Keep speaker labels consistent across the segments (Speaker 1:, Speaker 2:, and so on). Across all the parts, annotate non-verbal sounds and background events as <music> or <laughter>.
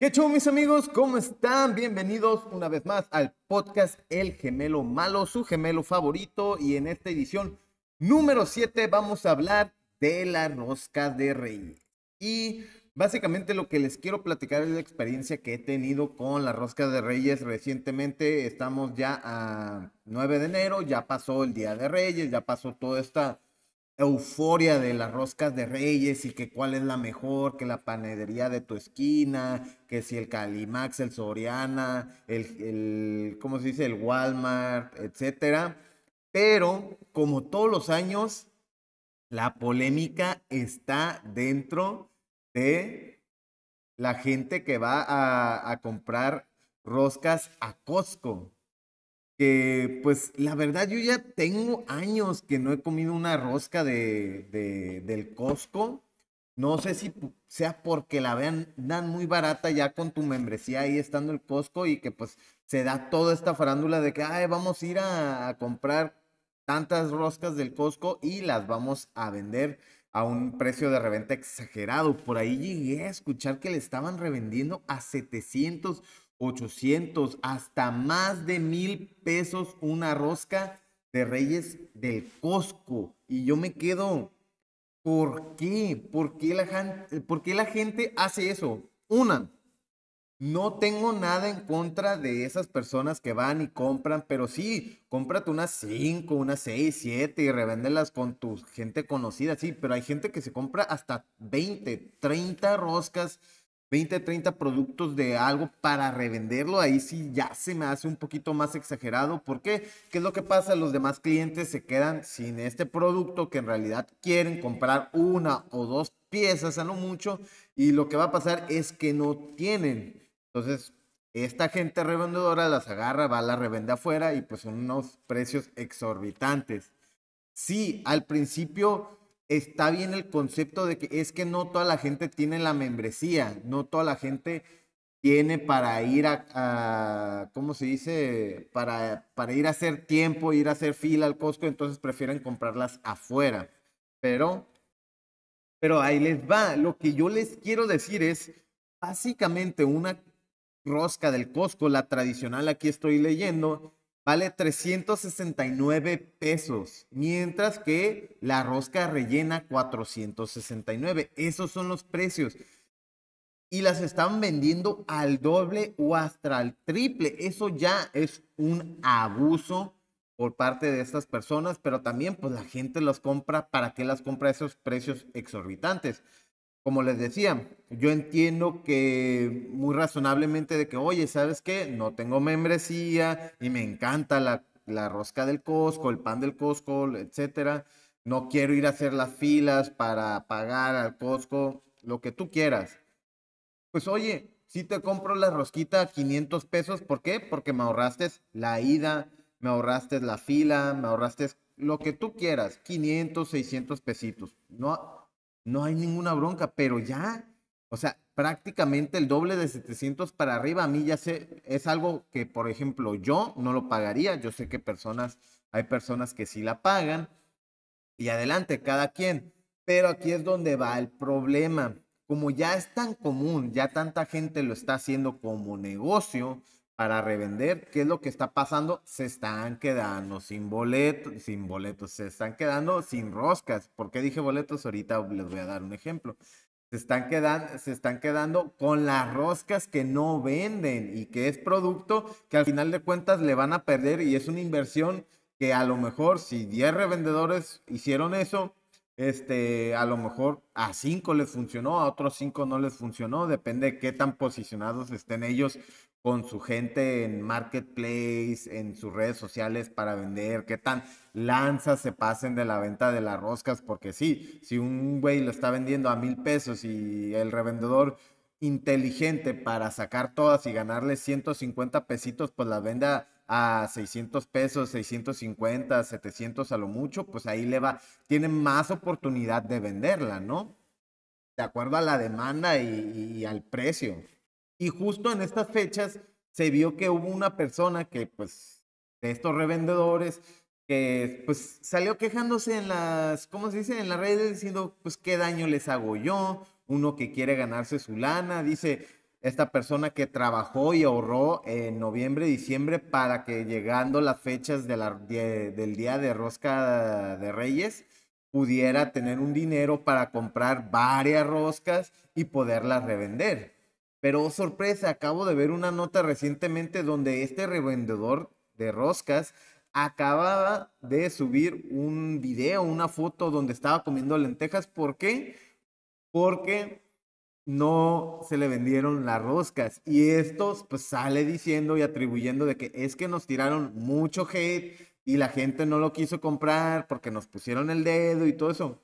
Speaker 1: ¿Qué chulo, mis amigos? ¿Cómo están? Bienvenidos una vez más al podcast El Gemelo Malo, su gemelo favorito. Y en esta edición número 7 vamos a hablar de la rosca de reyes. Y básicamente lo que les quiero platicar es la experiencia que he tenido con la rosca de reyes recientemente. Estamos ya a 9 de enero, ya pasó el Día de Reyes, ya pasó toda esta euforia de las roscas de Reyes y que cuál es la mejor, que la panadería de tu esquina, que si el Calimax, el Soriana, el, el ¿cómo se dice? El Walmart, etcétera. Pero, como todos los años, la polémica está dentro de la gente que va a, a comprar roscas a Costco que pues la verdad yo ya tengo años que no he comido una rosca de, del Costco. No sé si sea porque la vean dan muy barata ya con tu membresía ahí estando el Costco y que pues se da toda esta farándula de que Ay, vamos a ir a, a comprar tantas roscas del Costco y las vamos a vender a un precio de reventa exagerado. Por ahí llegué a escuchar que le estaban revendiendo a 700 800, hasta más de mil pesos una rosca de Reyes de Costco. Y yo me quedo, ¿por qué? ¿Por qué la, por qué la gente hace eso? Una, no tengo nada en contra de esas personas que van y compran, pero sí, cómprate unas 5, unas 6, 7 y revéndelas con tu gente conocida, sí, pero hay gente que se compra hasta 20, 30 roscas 20, 30 productos de algo para revenderlo, ahí sí ya se me hace un poquito más exagerado. ¿Por qué? ¿Qué es lo que pasa? Los demás clientes se quedan sin este producto que en realidad quieren comprar una o dos piezas a no mucho y lo que va a pasar es que no tienen. Entonces, esta gente revendedora las agarra, va a la revende afuera y pues son unos precios exorbitantes. Sí, al principio está bien el concepto de que es que no toda la gente tiene la membresía, no toda la gente tiene para ir a, ¿cómo se dice? Para, para ir a hacer tiempo, ir a hacer fila al Costco, entonces prefieren comprarlas afuera. Pero, pero ahí les va. Lo que yo les quiero decir es, básicamente una rosca del Costco, la tradicional, aquí estoy leyendo, vale 369 pesos, mientras que la rosca rellena 469. Esos son los precios. Y las están vendiendo al doble o hasta al triple. Eso ya es un abuso por parte de estas personas, pero también pues la gente las compra, ¿para que las compra a esos precios exorbitantes? como les decía, yo entiendo que muy razonablemente de que, oye, ¿sabes qué? No tengo membresía y me encanta la, la rosca del Costco, el pan del Costco, etcétera. No quiero ir a hacer las filas para pagar al Costco, lo que tú quieras. Pues oye, si te compro la rosquita a 500 pesos, ¿por qué? Porque me ahorraste la ida, me ahorraste la fila, me ahorraste lo que tú quieras, 500, 600 pesitos. No, no hay ninguna bronca, pero ya, o sea, prácticamente el doble de 700 para arriba, a mí ya sé, es algo que, por ejemplo, yo no lo pagaría, yo sé que personas, hay personas que sí la pagan, y adelante, cada quien, pero aquí es donde va el problema. Como ya es tan común, ya tanta gente lo está haciendo como negocio, para revender. ¿Qué es lo que está pasando? Se están quedando sin boletos, sin boletos, se están quedando sin roscas. ¿Por qué dije boletos? Ahorita les voy a dar un ejemplo. Se están, quedando, se están quedando con las roscas que no venden y que es producto que al final de cuentas le van a perder y es una inversión que a lo mejor si 10 revendedores hicieron eso, este, a lo mejor a 5 les funcionó, a otros 5 no les funcionó, depende de qué tan posicionados estén ellos con su gente en marketplace, en sus redes sociales para vender, qué tan lanzas se pasen de la venta de las roscas, porque sí, si un güey lo está vendiendo a mil pesos y el revendedor inteligente para sacar todas y ganarle 150 pesitos, pues la venda a 600 pesos, 650, 700 a lo mucho, pues ahí le va, tiene más oportunidad de venderla, ¿no? De acuerdo a la demanda y al precio. Y justo en estas fechas se vio que hubo una persona que, pues, de estos revendedores, que pues salió quejándose en las, ¿cómo se dice? En las redes diciendo, pues, ¿qué daño les hago yo? Uno que quiere ganarse su lana, dice, esta persona que trabajó y ahorró en noviembre, diciembre para que llegando las fechas de del día de rosca de Reyes pudiera tener un dinero para comprar varias roscas y poderlas revender. Pero oh, sorpresa, acabo de ver una nota recientemente donde este revendedor de roscas acababa de subir un video, una foto donde estaba comiendo lentejas. ¿Por qué? Porque no se le vendieron las roscas. Y esto pues sale diciendo y atribuyendo de que es que nos tiraron mucho hate y la gente no lo quiso comprar porque nos pusieron el dedo y todo eso.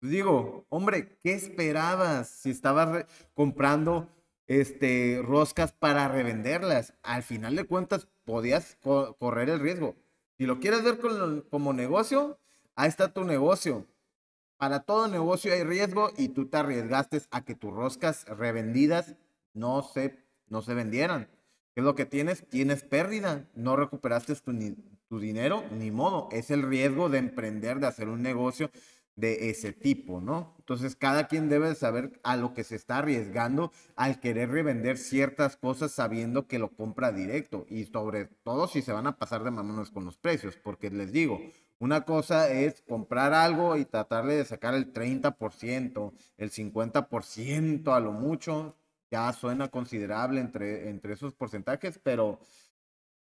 Speaker 1: Pues, digo, hombre, ¿qué esperabas si estabas comprando este, roscas para revenderlas. Al final de cuentas, podías correr el riesgo. Si lo quieres ver como negocio, ahí está tu negocio. Para todo negocio hay riesgo y tú te arriesgaste a que tus roscas revendidas no se, no se vendieran. ¿Qué es lo que tienes? Tienes pérdida. No recuperaste tu dinero, ni modo. Es el riesgo de emprender, de hacer un negocio, de ese tipo, ¿no? Entonces, cada quien debe saber a lo que se está arriesgando al querer revender ciertas cosas sabiendo que lo compra directo y sobre todo si se van a pasar de mamones con los precios, porque les digo, una cosa es comprar algo y tratarle de sacar el 30%, el 50% a lo mucho, ya suena considerable entre, entre esos porcentajes, pero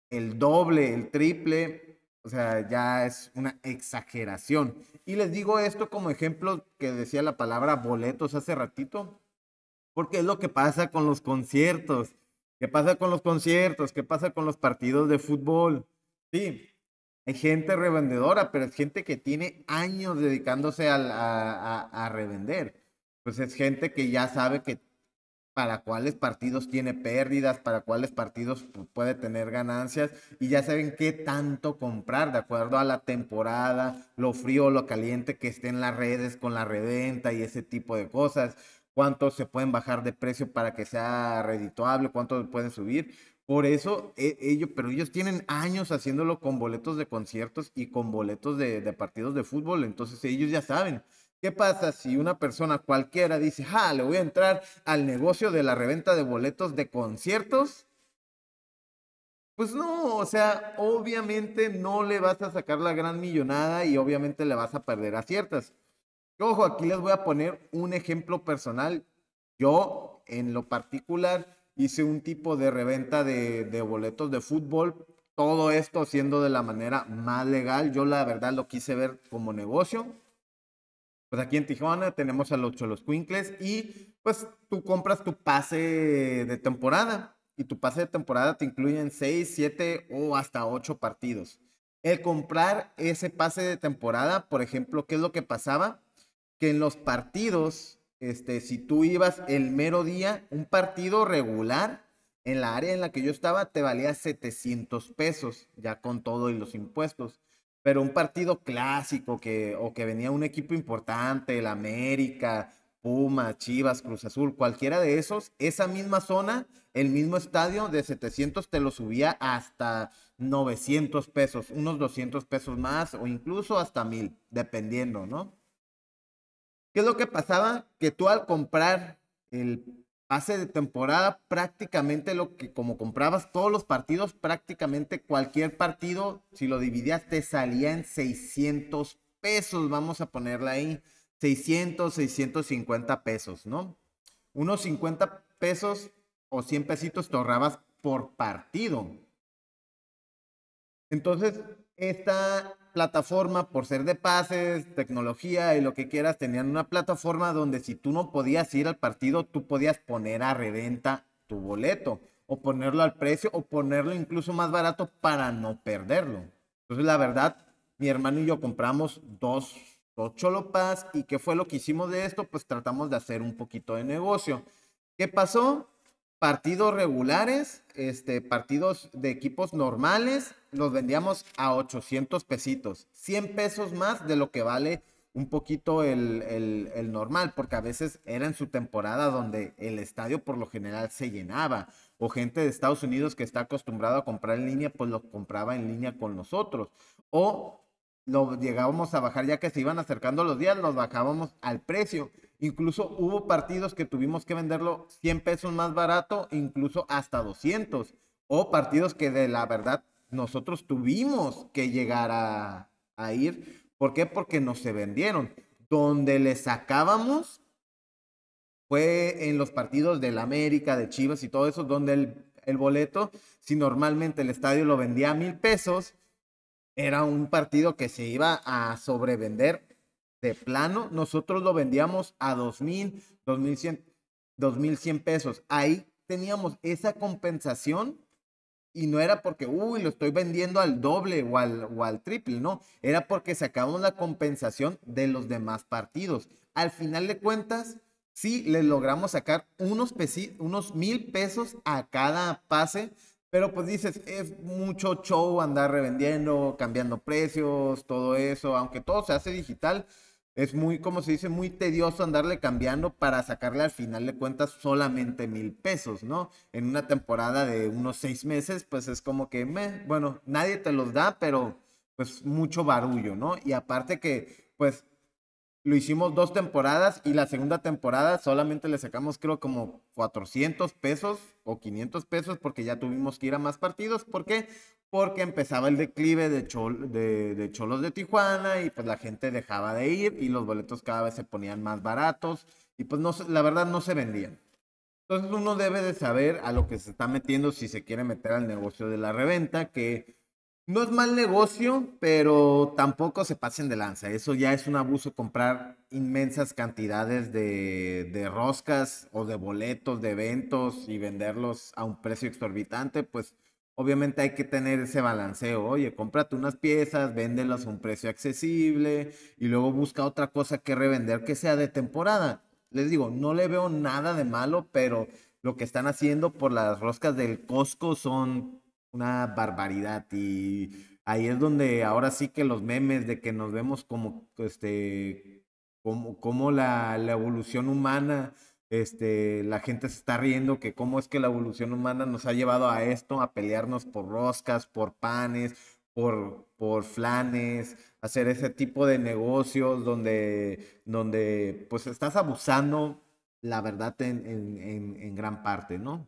Speaker 1: el doble, el triple, o sea, ya es una exageración. Y les digo esto como ejemplo que decía la palabra boletos hace ratito, porque es lo que pasa con los conciertos. ¿Qué pasa con los conciertos? ¿Qué pasa con los partidos de fútbol? Sí, hay gente revendedora, pero es gente que tiene años dedicándose a, a revender. Pues es gente que ya sabe que para cuáles partidos tiene pérdidas, para cuáles partidos puede tener ganancias y ya saben qué tanto comprar de acuerdo a la temporada, lo frío, lo caliente que esté en las redes con la reventa y ese tipo de cosas, cuánto se pueden bajar de precio para que sea redituable, cuánto pueden subir. Por eso e, ellos, pero ellos tienen años haciéndolo con boletos de conciertos y con boletos de partidos de fútbol, entonces ellos ya saben ¿Qué pasa si una persona cualquiera dice, ah, le voy a entrar al negocio de la reventa de boletos de conciertos? Pues no, o sea, obviamente no le vas a sacar la gran millonada y obviamente le vas a perder a ciertas. Ojo, aquí les voy a poner un ejemplo personal. Yo, en lo particular, hice un tipo de reventa de, de boletos de fútbol. Todo esto siendo de la manera más legal. Yo la verdad lo quise ver como negocio pues aquí en Tijuana tenemos a los Cholos y pues tú compras tu pase de temporada y tu pase de temporada te incluyen 6, 7 o hasta 8 partidos. El comprar ese pase de temporada, por ejemplo, ¿qué es lo que pasaba? Que en los partidos, este, si tú ibas el mero día, un partido regular, en la área en la que yo estaba, te valía 700 pesos, ya con todo y los impuestos pero un partido clásico que, o que venía un equipo importante, el América, Puma, Chivas, Cruz Azul, cualquiera de esos, esa misma zona, el mismo estadio de 700 te lo subía hasta 900 pesos, unos 200 pesos más o incluso hasta 1000, dependiendo, ¿no? ¿Qué es lo que pasaba? Que tú al comprar el hace de temporada prácticamente lo que como comprabas todos los partidos, prácticamente cualquier partido, si lo dividías te salía en 600 pesos, vamos a ponerla ahí, 600, 650 pesos, ¿no? Unos 50 pesos o 100 pesitos te ahorrabas por partido. Entonces, esta plataforma, por ser de pases, tecnología y lo que quieras, tenían una plataforma donde si tú no podías ir al partido, tú podías poner a reventa tu boleto o ponerlo al precio o ponerlo incluso más barato para no perderlo. Entonces, la verdad, mi hermano y yo compramos dos, dos cholopas y qué fue lo que hicimos de esto, pues tratamos de hacer un poquito de negocio. ¿Qué pasó? partidos regulares, este, partidos de equipos normales, los vendíamos a 800 pesitos, 100 pesos más de lo que vale un poquito el, el, normal, porque a veces era en su temporada donde el estadio por lo general se llenaba, o gente de Estados Unidos que está acostumbrada a comprar en línea, pues lo compraba en línea con nosotros, o lo llegábamos a bajar ya que se iban acercando los días, los bajábamos al precio. Incluso hubo partidos que tuvimos que venderlo 100 pesos más barato, incluso hasta 200. O partidos que de la verdad nosotros tuvimos que llegar a, ir. ¿Por qué? Porque no se vendieron. Donde le sacábamos fue en los partidos del América, de Chivas y todo eso, donde el, el boleto, si normalmente el estadio lo vendía a mil pesos, era un partido que se iba a sobrevender de plano. Nosotros lo vendíamos a 2.000, 2.100, 2.100 pesos. Ahí teníamos esa compensación y no era porque, uy, lo estoy vendiendo al doble o al, o al triple, no. Era porque acabó la compensación de los demás partidos. Al final de cuentas, sí, le logramos sacar unos, unos mil pesos a cada pase pero pues dices, es mucho show andar revendiendo, cambiando precios, todo eso, aunque todo se hace digital, es muy, como se dice, muy tedioso andarle cambiando para sacarle al final de cuentas solamente mil pesos, ¿no? En una temporada de unos seis meses, pues es como que, bueno, nadie te los da, pero pues mucho barullo, ¿no? Y aparte que, pues lo hicimos dos temporadas y la segunda temporada solamente le sacamos creo como 400 pesos o 500 pesos porque ya tuvimos que ir a más partidos. ¿Por qué? Porque empezaba el declive de, de Cholos de Tijuana y pues la gente dejaba de ir y los boletos cada vez se ponían más baratos y pues no, la verdad no se vendían. Entonces uno debe de saber a lo que se está metiendo si se quiere meter al negocio de la reventa, que no es mal negocio, pero tampoco se pasen de lanza. Eso ya es un abuso comprar inmensas cantidades de, roscas o de boletos de eventos y venderlos a un precio exorbitante. Pues obviamente hay que tener ese balanceo. Oye, cómprate unas piezas, véndelas a un precio accesible y luego busca otra cosa que revender que sea de temporada. Les digo, no le veo nada de malo, pero lo que están haciendo por las roscas del Costco son una barbaridad y ahí es donde ahora sí que los memes de que nos vemos como, este, como, la, evolución humana, este, la gente se está riendo que cómo es que la evolución humana nos ha llevado a esto, a pelearnos por roscas, por panes, por, por flanes, hacer ese tipo de negocios donde, donde pues estás abusando la verdad en, en, en gran parte, ¿no?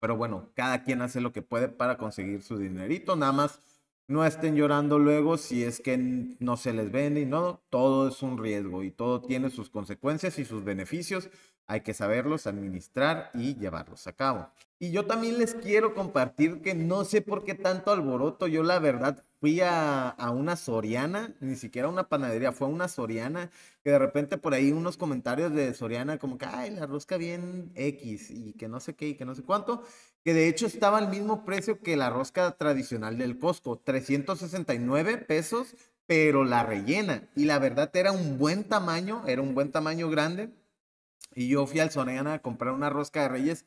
Speaker 1: Pero bueno, cada quien hace lo que puede para conseguir su dinerito. Nada más no estén llorando luego si es que no se les vende. No, todo es un riesgo y todo tiene sus consecuencias y sus beneficios. Hay que saberlos administrar y llevarlos a cabo. Y yo también les quiero compartir que no sé por qué tanto alboroto. Yo la verdad fui a, una Soriana, ni siquiera una panadería, fue una Soriana, que de repente por ahí unos comentarios de Soriana como que, ay, la rosca bien X y que no sé qué y que no sé cuánto, que de hecho estaba al mismo precio que la rosca tradicional del Costco, 369 pesos, pero la rellena. Y la verdad era un buen tamaño, era un buen tamaño grande. Y yo fui al Soriana a comprar una rosca de reyes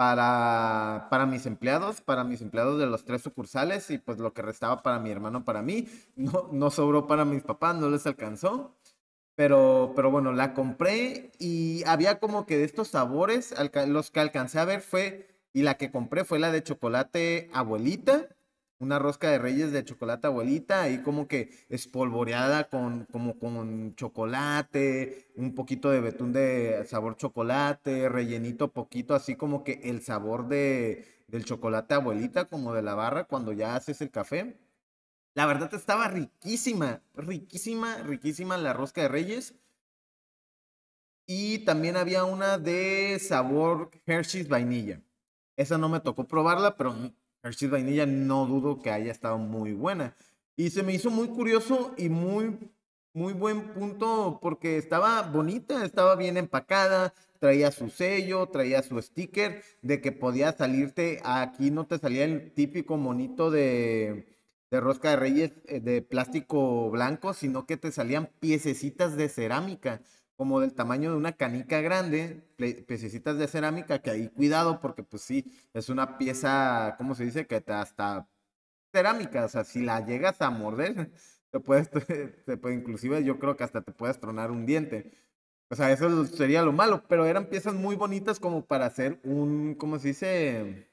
Speaker 1: para, para mis empleados, para mis empleados de los tres sucursales y pues lo que restaba para mi hermano, para mí. <laughs> No, no sobró para mis papás, no les alcanzó. Pero, pero bueno, la compré y había como que de estos sabores, los que alcancé a ver fue, y la que compré fue la de chocolate abuelita, una rosca de reyes de chocolate abuelita, ahí como que espolvoreada con, como con chocolate, un poquito de betún de sabor chocolate, rellenito poquito, así como que el sabor de, del chocolate abuelita, como de la barra cuando ya haces el café. La verdad estaba riquísima, riquísima, riquísima la rosca de reyes. Y también había una de sabor Hershey's vainilla. Esa no me tocó probarla, pero Vainilla no dudo que haya estado muy buena. Y se me hizo muy curioso y muy, muy buen punto porque estaba bonita, estaba bien empacada, traía su sello, traía su sticker de que podía salirte. Aquí no te salía el típico monito de, de rosca de reyes eh, de plástico blanco, sino que te salían piececitas de cerámica como del tamaño de una canica grande, piececitas de cerámica, que hay cuidado, porque pues sí, es una pieza, ¿cómo se dice? Que hasta cerámica, o sea, si la llegas a morder, te puedes, <laughs> puede, inclusive yo creo que hasta te puedes tronar un diente. O sea, eso sería lo malo, pero eran piezas muy bonitas como para hacer un, ¿cómo se dice?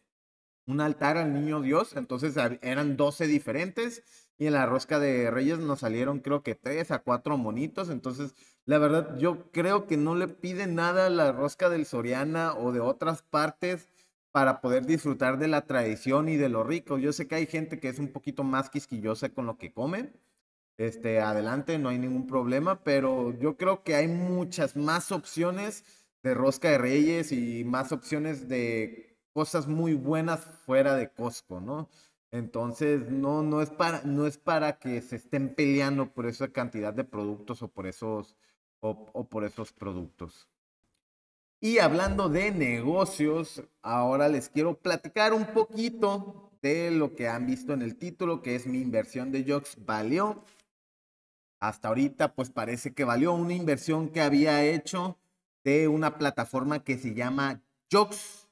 Speaker 1: Un altar al niño Dios. Entonces eran 12 diferentes y en la rosca de Reyes nos salieron creo que 3 a 4 monitos. Entonces la verdad, yo creo que no le pide nada a la rosca del Soriana o de otras partes para poder disfrutar de la tradición y de lo rico. Yo sé que hay gente que es un poquito más quisquillosa con lo que comen. Este, adelante, no hay ningún problema, pero yo creo que hay muchas más opciones de rosca de reyes y más opciones de cosas muy buenas fuera de Costco, ¿no? Entonces, no, no es para, no es para que se estén peleando por esa cantidad de productos o por esos o, por esos productos. Y hablando de negocios, ahora les quiero platicar un poquito de lo que han visto en el título, que es mi inversión de Jocks valió. Hasta ahorita, pues parece que valió una inversión que había hecho de una plataforma que se llama Jocks.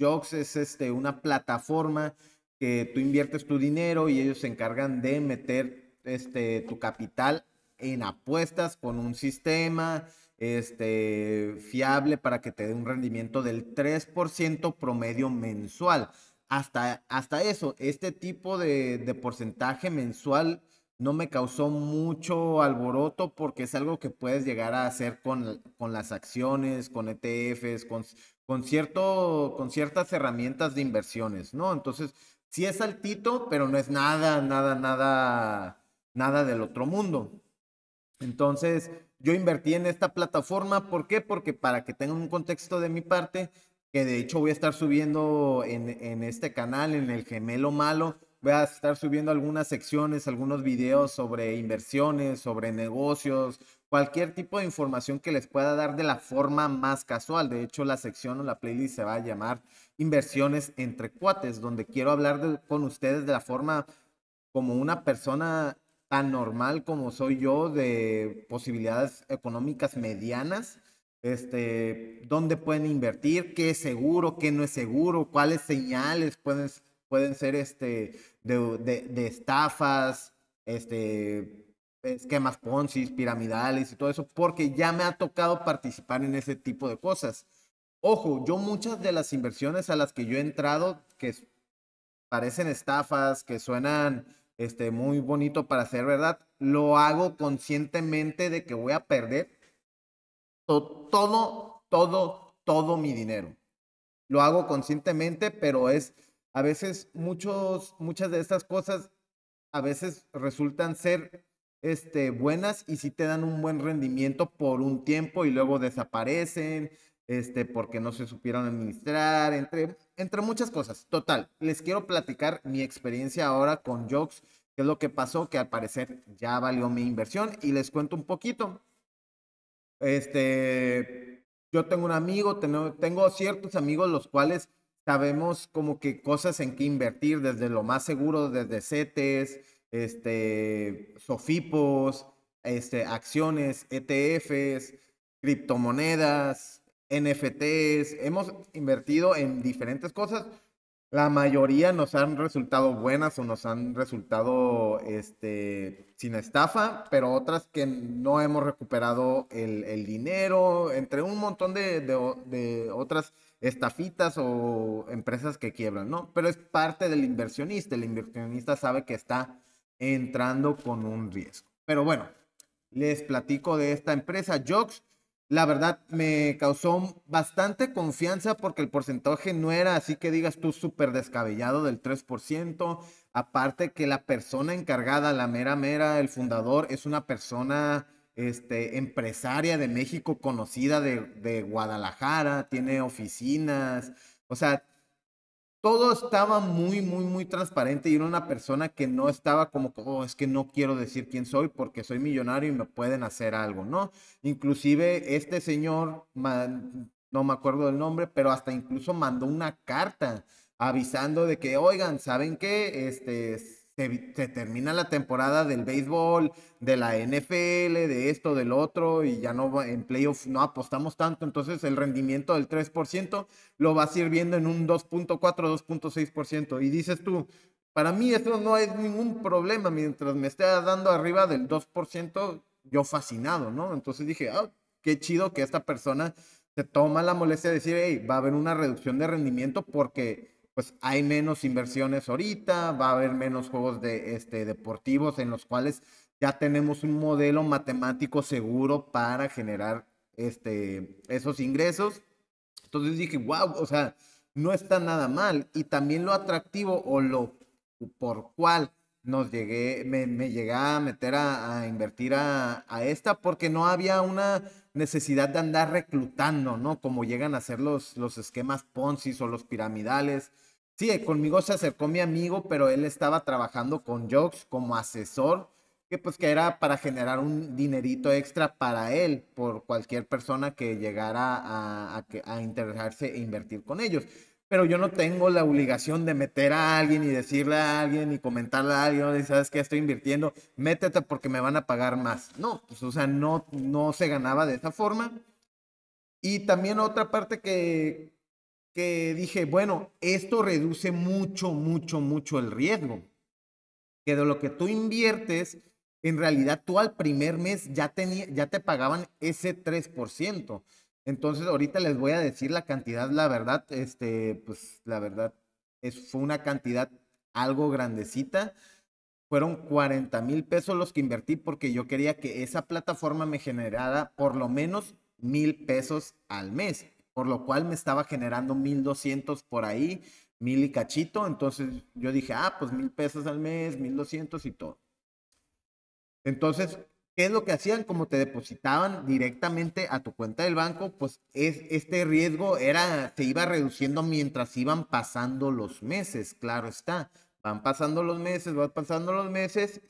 Speaker 1: Jocks es este, una plataforma que tú inviertes tu dinero y ellos se encargan de meter este, tu capital en apuestas con un sistema este, fiable para que te dé un rendimiento del 3% promedio mensual. Hasta, hasta eso, este tipo de, porcentaje mensual no me causó mucho alboroto porque es algo que puedes llegar a hacer con, con las acciones, con ETFs, con, cierto, con ciertas herramientas de inversiones, ¿no? Entonces, sí es altito, pero no es nada, nada, nada, nada del otro mundo. Entonces, yo invertí en esta plataforma, ¿por qué? Porque para que tengan un contexto de mi parte, que de hecho voy a estar subiendo en, este canal, en el gemelo malo, voy a estar subiendo algunas secciones, algunos videos sobre inversiones, sobre negocios, cualquier tipo de información que les pueda dar de la forma más casual. De hecho, la sección o la playlist se va a llamar Inversiones entre cuates, donde quiero hablar con ustedes de la forma como una persona tan normal como soy yo, de posibilidades económicas medianas, este, dónde pueden invertir, qué es seguro, qué no es seguro, cuáles señales pueden, pueden ser este, de, de, estafas, este, esquemas Ponzi, piramidales y todo eso, porque ya me ha tocado participar en ese tipo de cosas. Ojo, yo muchas de las inversiones a las que yo he entrado, que parecen estafas, que suenan este, muy bonito para hacer, verdad. Lo hago conscientemente de que voy a perder todo, todo, todo mi dinero. Lo hago conscientemente, pero es a veces muchos, muchas de estas cosas a veces resultan ser este, buenas y si te dan un buen rendimiento por un tiempo y luego desaparecen, este, porque no se supieron administrar, entre entre muchas cosas. Total, les quiero platicar mi experiencia ahora con Jokes, que es lo que pasó, que al parecer ya valió mi inversión y les cuento un poquito. Este, yo tengo un amigo, tengo, ciertos amigos los cuales sabemos como que cosas en que invertir desde lo más seguro, desde CETES, este, SOFIPOS, este, acciones, ETFs, criptomonedas, NFTs, hemos invertido en diferentes cosas. La mayoría nos han resultado buenas o nos han resultado este, sin estafa, pero otras que no hemos recuperado el, dinero, entre un montón de, de, otras estafitas o empresas que quiebran, ¿no? Pero es parte del inversionista, el inversionista sabe que está entrando con un riesgo. Pero bueno, les platico de esta empresa, Jox, la verdad me causó bastante confianza porque el porcentaje no era así que digas tú súper descabellado del 3%. Aparte que la persona encargada, la mera mera, el fundador, es una persona este, empresaria de México conocida de, de Guadalajara, tiene oficinas. O sea, todo estaba muy, muy, muy transparente y era una persona que no estaba como, oh, es que no quiero decir quién soy porque soy millonario y me pueden hacer algo, ¿no? Inclusive este señor, no me acuerdo del nombre, pero hasta incluso mandó una carta avisando de que, oigan, ¿saben qué? Este, se, termina la temporada del béisbol, de la NFL, de esto, del otro, y ya no en playoff no apostamos tanto. Entonces el rendimiento del 3% lo vas a ir viendo en un 2.4, 2.6%. Y dices tú, para mí esto no es ningún problema. Mientras me esté dando arriba del 2%, yo fascinado, ¿no? Entonces dije, ah, qué chido que esta persona se toma la molestia de decir, hey, va a haber una reducción de rendimiento porque pues hay menos inversiones ahorita, va a haber menos juegos de, este, deportivos en los cuales ya tenemos un modelo matemático seguro para generar este, esos ingresos. Entonces dije, wow, o sea, no está nada mal. Y también lo atractivo o lo por cual nos llegué, me, me llegué a meter a, invertir a, a, esta porque no había una necesidad de andar reclutando, ¿no? Como llegan a ser los, los esquemas Ponzi o los piramidales. Sí, eh, conmigo se acercó mi amigo, pero él estaba trabajando con Jokes como asesor, que pues que era para generar un dinerito extra para él, por cualquier persona que llegara a, a, a interesarse e invertir con ellos pero yo no tengo la obligación de meter a alguien y decirle a alguien y comentarle a alguien, ¿sabes qué? Estoy invirtiendo, métete porque me van a pagar más. No, pues, o sea, no, no se ganaba de esa forma. Y también otra parte que, que dije, bueno, esto reduce mucho, mucho, mucho el riesgo. Que de lo que tú inviertes, en realidad tú al primer mes ya, tenía, ya te pagaban ese 3%. Entonces, ahorita les voy a decir la cantidad, la verdad, este, pues la verdad, es, fue una cantidad algo grandecita. Fueron 40 mil pesos los que invertí porque yo quería que esa plataforma me generara por lo menos mil pesos al mes, por lo cual me estaba generando doscientos por ahí, mil y cachito. Entonces yo dije, ah, pues mil pesos al mes, 1200 y todo. Entonces, ¿Qué es lo que hacían? Como te depositaban directamente a tu cuenta del banco, pues este riesgo era, se iba reduciendo mientras iban pasando los meses, claro está. Van pasando los meses, van pasando los meses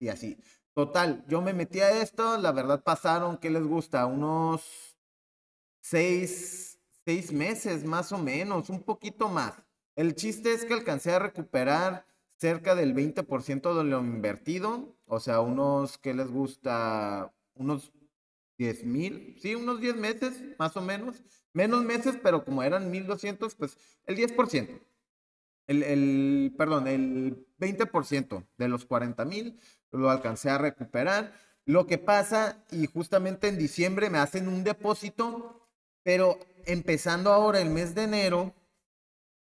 Speaker 1: y así. Total, yo me metí a esto, la verdad pasaron, ¿qué les gusta? Unos seis meses más o menos, un poquito más. El chiste es que alcancé a recuperar cerca del 20% de lo invertido, o sea, unos que les gusta, unos 10 mil, sí, unos 10 meses, más o menos, menos meses, pero como eran 1200, pues el 10%. El, el, perdón, el 20% de los 40 mil lo alcancé a recuperar. Lo que pasa, y justamente en diciembre me hacen un depósito, pero empezando ahora el mes de enero,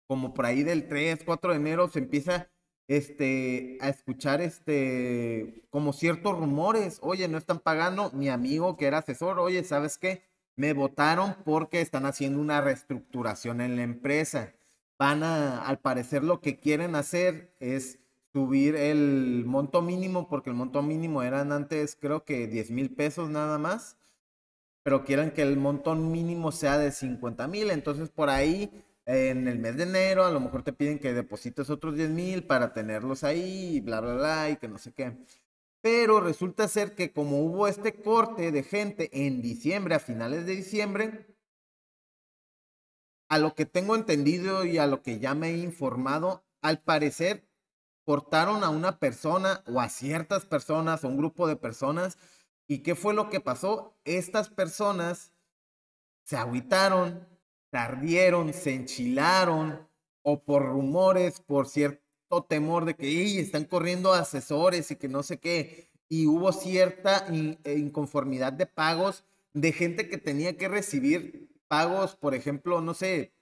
Speaker 1: como por ahí del 3, 4 de enero, se empieza este, a escuchar este, como ciertos rumores, oye, no están pagando, mi amigo que era asesor, oye, ¿sabes qué? Me votaron porque están haciendo una reestructuración en la empresa. Van a, al parecer lo que quieren hacer es subir el monto mínimo, porque el monto mínimo eran antes creo que 10 mil pesos nada más, pero quieren que el monto mínimo sea de 50 mil, entonces por ahí en el mes de enero a lo mejor te piden que deposites otros 10 mil para tenerlos ahí, bla, bla, bla, y que no sé qué. Pero resulta ser que como hubo este corte de gente en diciembre, a finales de diciembre, a lo que tengo entendido y a lo que ya me he informado, al parecer cortaron a una persona o a ciertas personas o un grupo de personas. ¿Y qué fue lo que pasó? Estas personas se agüitaron, tardieron, se enchilaron o por rumores, por cierto temor de que están corriendo asesores y que no sé qué, y hubo cierta eh, inconformidad de pagos de gente que tenía que recibir pagos, por ejemplo, no sé,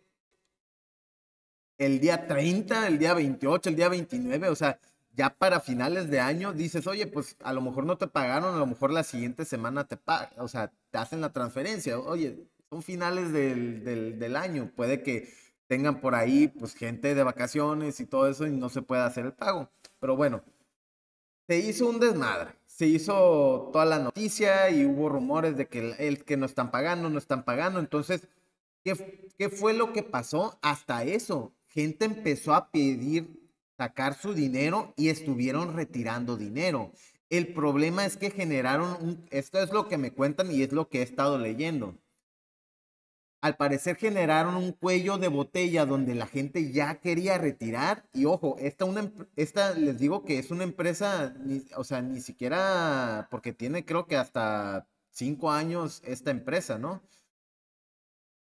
Speaker 1: el día 30, el día 28, el día 29, o sea, ya para finales de año dices, oye, pues a lo mejor no te pagaron, a lo mejor la siguiente semana te pagan, o sea, te hacen la transferencia, oye, son finales del, año. Puede que tengan por ahí pues gente de vacaciones y todo eso y no se pueda hacer el pago. Pero bueno, se hizo un desmadre. Se hizo toda la noticia y hubo rumores de que el, que no están pagando, no están pagando. Entonces, ¿qué, ¿qué fue lo que pasó? Hasta eso, gente empezó a pedir sacar su dinero y estuvieron retirando dinero. El problema es que generaron, un, esto es lo que me cuentan y es lo que he estado leyendo al parecer generaron un cuello de botella donde la gente ya quería retirar. Y ojo, esta, una, esta les digo que es una empresa, o sea, ni siquiera, porque tiene creo que hasta cinco años esta empresa, ¿no?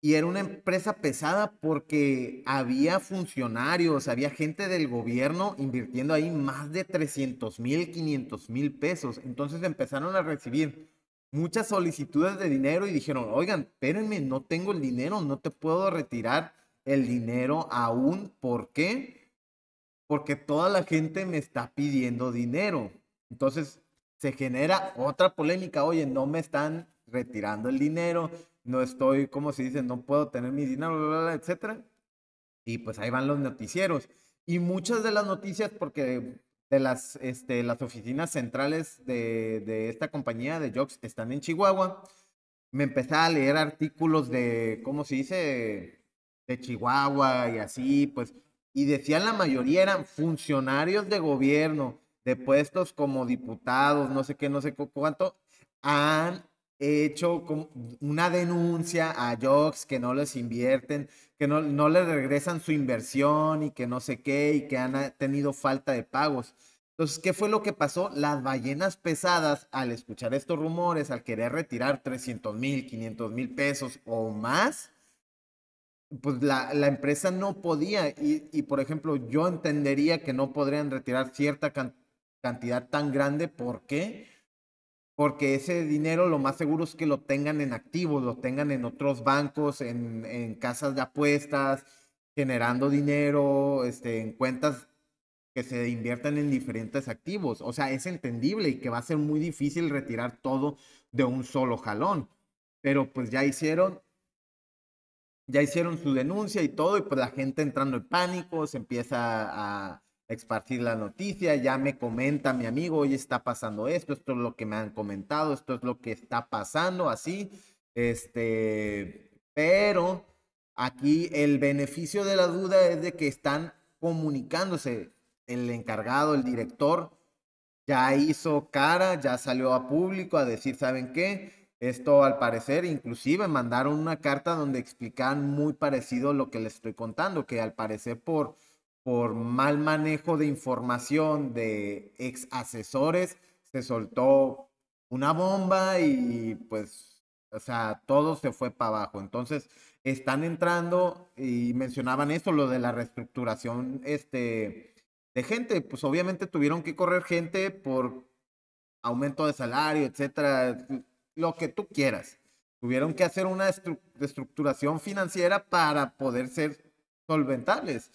Speaker 1: Y era una empresa pesada porque había funcionarios, había gente del gobierno invirtiendo ahí más de 300 mil, 500 mil pesos. Entonces empezaron a recibir muchas solicitudes de dinero y dijeron, oigan, espérenme, no tengo el dinero, no te puedo retirar el dinero aún. ¿Por qué? Porque toda la gente me está pidiendo dinero. Entonces se genera otra polémica, oye, no me están retirando el dinero, no estoy, como se dice, no puedo tener mi dinero, bla, etcétera. Y pues ahí van los noticieros. Y muchas de las noticias, porque de las, este, las oficinas centrales de, esta compañía de Jobs están en Chihuahua. Me empecé a leer artículos de, ¿cómo se dice? De Chihuahua y así, pues. Y decían la mayoría eran funcionarios de gobierno, de puestos como diputados, no sé qué, no sé cuánto, han he hecho una denuncia a Jocks que no les invierten, que no, no les regresan su inversión y que no sé qué, y que han tenido falta de pagos. Entonces, ¿qué fue lo que pasó? Las ballenas pesadas, al escuchar estos rumores, al querer retirar 300 mil, 500 mil pesos o más, pues la, la empresa no podía. Y, y, por ejemplo, yo entendería que no podrían retirar cierta cantidad tan grande. ¿Por qué? porque ese dinero lo más seguro es que lo tengan en activos, lo tengan en otros bancos, en, casas de apuestas, generando dinero, este, en cuentas que se inviertan en diferentes activos. O sea, es entendible y que va a ser muy difícil retirar todo de un solo jalón. Pero pues ya hicieron, ya hicieron su denuncia y todo, y pues la gente entrando en pánico, se empieza a, expartir la noticia, ya me comenta mi amigo, hoy está pasando esto, esto es lo que me han comentado, esto es lo que está pasando, así, este, pero aquí el beneficio de la duda es de que están comunicándose, el encargado, el director, ya hizo cara, ya salió a público a decir, ¿saben qué? Esto al parecer, inclusive mandaron una carta donde explican muy parecido lo que les estoy contando, que al parecer por por mal manejo de información de ex asesores, se soltó una bomba y pues, o sea, todo se fue para abajo. Entonces, están entrando y mencionaban esto, lo de la reestructuración este, de gente. Pues obviamente tuvieron que correr gente por aumento de salario, etcétera, lo que tú quieras. Tuvieron que hacer una financiera para poder ser solventables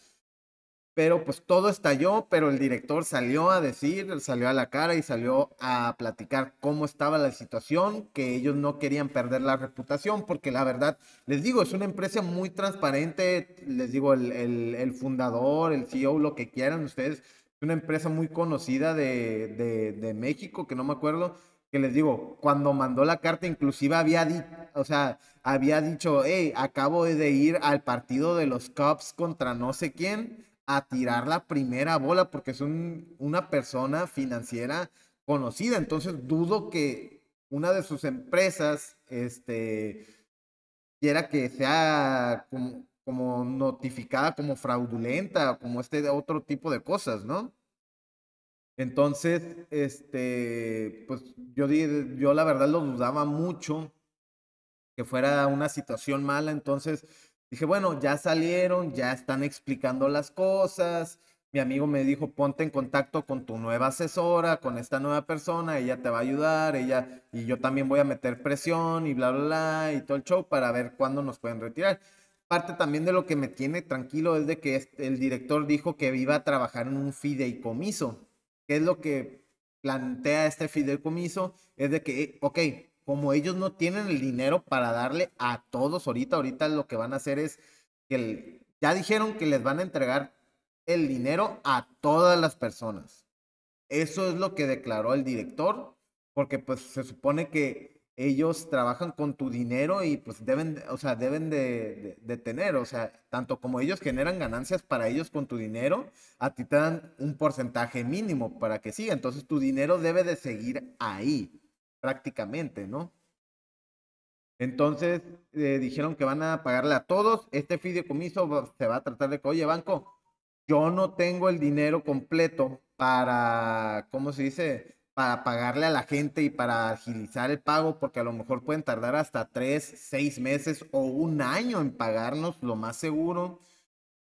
Speaker 1: pero pues todo estalló, pero el director salió a decir, salió a la cara y salió a platicar cómo estaba la situación, que ellos no querían perder la reputación, porque la verdad, les digo, es una empresa muy transparente, les digo, el, fundador, el CEO, lo que quieran ustedes, es una empresa muy conocida de, México, que no me acuerdo, que les digo, cuando mandó la carta, inclusive había, o sea, había dicho, hey, acabo de ir al partido de los Cubs contra no sé quién, a tirar la primera bola porque es un, una persona financiera conocida. Entonces dudo que una de sus empresas este, quiera que sea como, como notificada como fraudulenta, como este otro tipo de cosas, ¿no? Entonces, este, pues yo, yo la verdad lo dudaba mucho que fuera una situación mala, entonces Dije, bueno, ya salieron, ya están explicando las cosas. Mi amigo me dijo, ponte en contacto con tu nueva asesora, con esta nueva persona, ella te va a ayudar, ella y yo también voy a meter presión y bla, bla, bla, y todo el show para ver cuándo nos pueden retirar. Parte también de lo que me tiene tranquilo es de que este, el director dijo que iba a trabajar en un fideicomiso. ¿Qué es lo que plantea este fideicomiso? Es de que, ok, como ellos no tienen el dinero para darle a todos ahorita, ahorita lo que van a hacer es que ya dijeron que les van a entregar el dinero a todas las personas. Eso es lo que declaró el director, porque pues se supone que ellos trabajan con tu dinero y pues deben, o sea, deben de, tener, o sea, tanto como ellos generan ganancias para ellos con tu dinero, a ti te dan un porcentaje mínimo para que siga, entonces tu dinero debe de seguir ahí prácticamente, ¿no? Entonces eh, dijeron que van a pagarle a todos. Este fideicomiso se va a tratar de que, oye, banco, yo no tengo el dinero completo para, ¿cómo se dice? Para pagarle a la gente y para agilizar el pago, porque a lo mejor pueden tardar hasta tres, seis meses o un año en pagarnos, lo más seguro.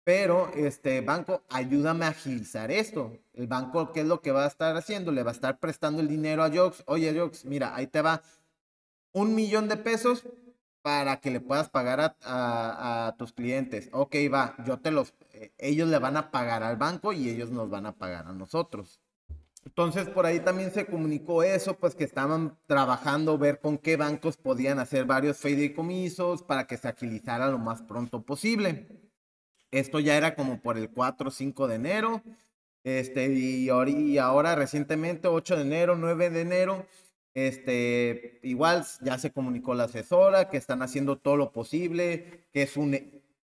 Speaker 1: Pero, este banco, ayúdame a agilizar esto. El banco, ¿qué es lo que va a estar haciendo? Le va a estar prestando el dinero a Jox. Oye, Jox, mira, ahí te va un millón de pesos para que le puedas pagar a, tus clientes. Ok, va, yo te los, eh, ellos le van a pagar al banco y ellos nos van a pagar a nosotros. Entonces, por ahí también se comunicó eso, pues que estaban trabajando, ver con qué bancos podían hacer varios fideicomisos para que se agilizara lo más pronto posible. Esto ya era como por el 4 o 5 de enero. Este, y, ahora recientemente, 8 de enero, 9 de enero, este, igual ya se comunicó la asesora que están haciendo todo lo posible, que es un,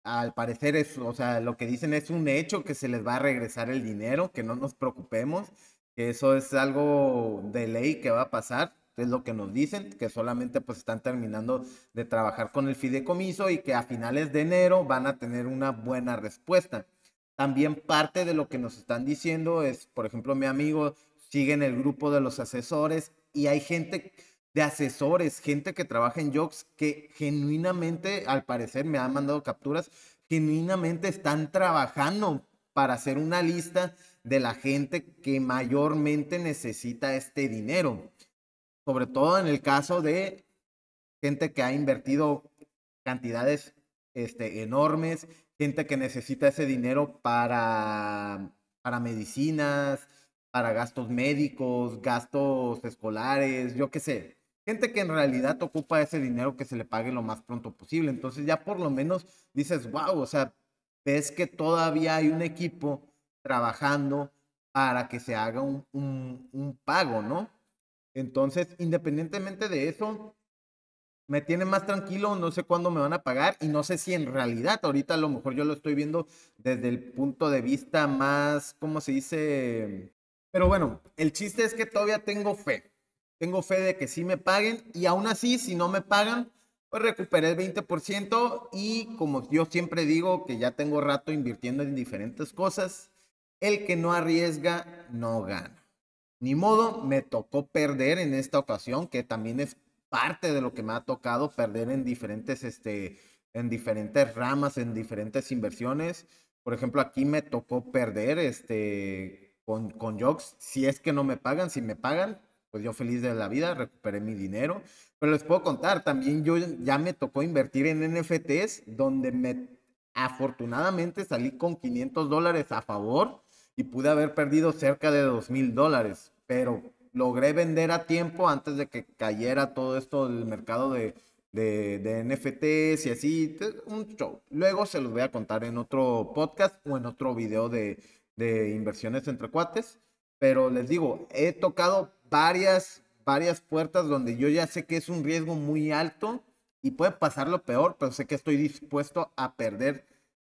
Speaker 1: al parecer o sea, lo que dicen es un hecho que se les va a regresar el dinero, que no nos preocupemos, que eso es algo de ley que va a pasar. Es lo que nos dicen, que solamente pues están terminando de trabajar con el fideicomiso y que a finales de enero van a tener una buena respuesta. También parte de lo que nos están diciendo es, por ejemplo, mi amigo sigue en el grupo de los asesores y hay gente de asesores, gente que trabaja en Jocks, que genuinamente, al parecer me han mandado capturas, genuinamente están trabajando para hacer una lista de la gente que mayormente necesita este dinero sobre todo en el caso de gente que ha invertido cantidades este, enormes, gente que necesita ese dinero para, para medicinas, para gastos médicos, gastos escolares, yo qué sé. Gente que en realidad ocupa ese dinero que se le pague lo más pronto posible. Entonces ya por lo menos dices, wow, o sea, ves que todavía hay un equipo trabajando para que se haga un pago, ¿no? Entonces, independientemente de eso, me tiene más tranquilo, no sé cuándo me van a pagar y no sé si en realidad, ahorita a lo mejor yo lo estoy viendo desde el punto de vista más, ¿cómo se dice? Pero bueno, el chiste es que todavía tengo fe. Tengo fe de que sí me paguen y aún así, si no me pagan, pues recuperé el 20% y como yo siempre digo que ya tengo rato invirtiendo en diferentes cosas, el que no arriesga no gana. Ni modo, me tocó perder en esta ocasión, que también es parte de lo que me ha tocado perder en diferentes, este, en diferentes ramas, en diferentes inversiones. Por ejemplo, aquí me tocó perder este, con, con Si es que no me pagan, si me pagan, pues yo feliz de la vida, recuperé mi dinero. Pero les puedo contar, también yo ya me tocó invertir en NFTs, donde me afortunadamente salí con 500 dólares a favor y pude haber perdido cerca de dos mil dólares, pero logré vender a tiempo antes de que cayera todo esto del mercado de, de, NFTs y así, un show. Luego se los voy a contar en otro podcast o en otro video de, de inversiones entre cuates, pero les digo, he tocado varias, varias puertas donde yo ya sé que es un riesgo muy alto y puede pasar lo peor, pero sé que estoy dispuesto a perder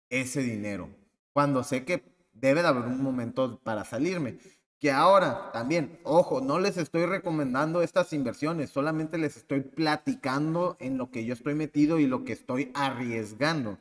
Speaker 1: ese dinero. Cuando sé que debe de haber un momento para salirme. Que ahora, también, ojo, no les estoy recomendando estas inversiones, solamente les estoy platicando en lo que yo estoy metido y lo que estoy arriesgando.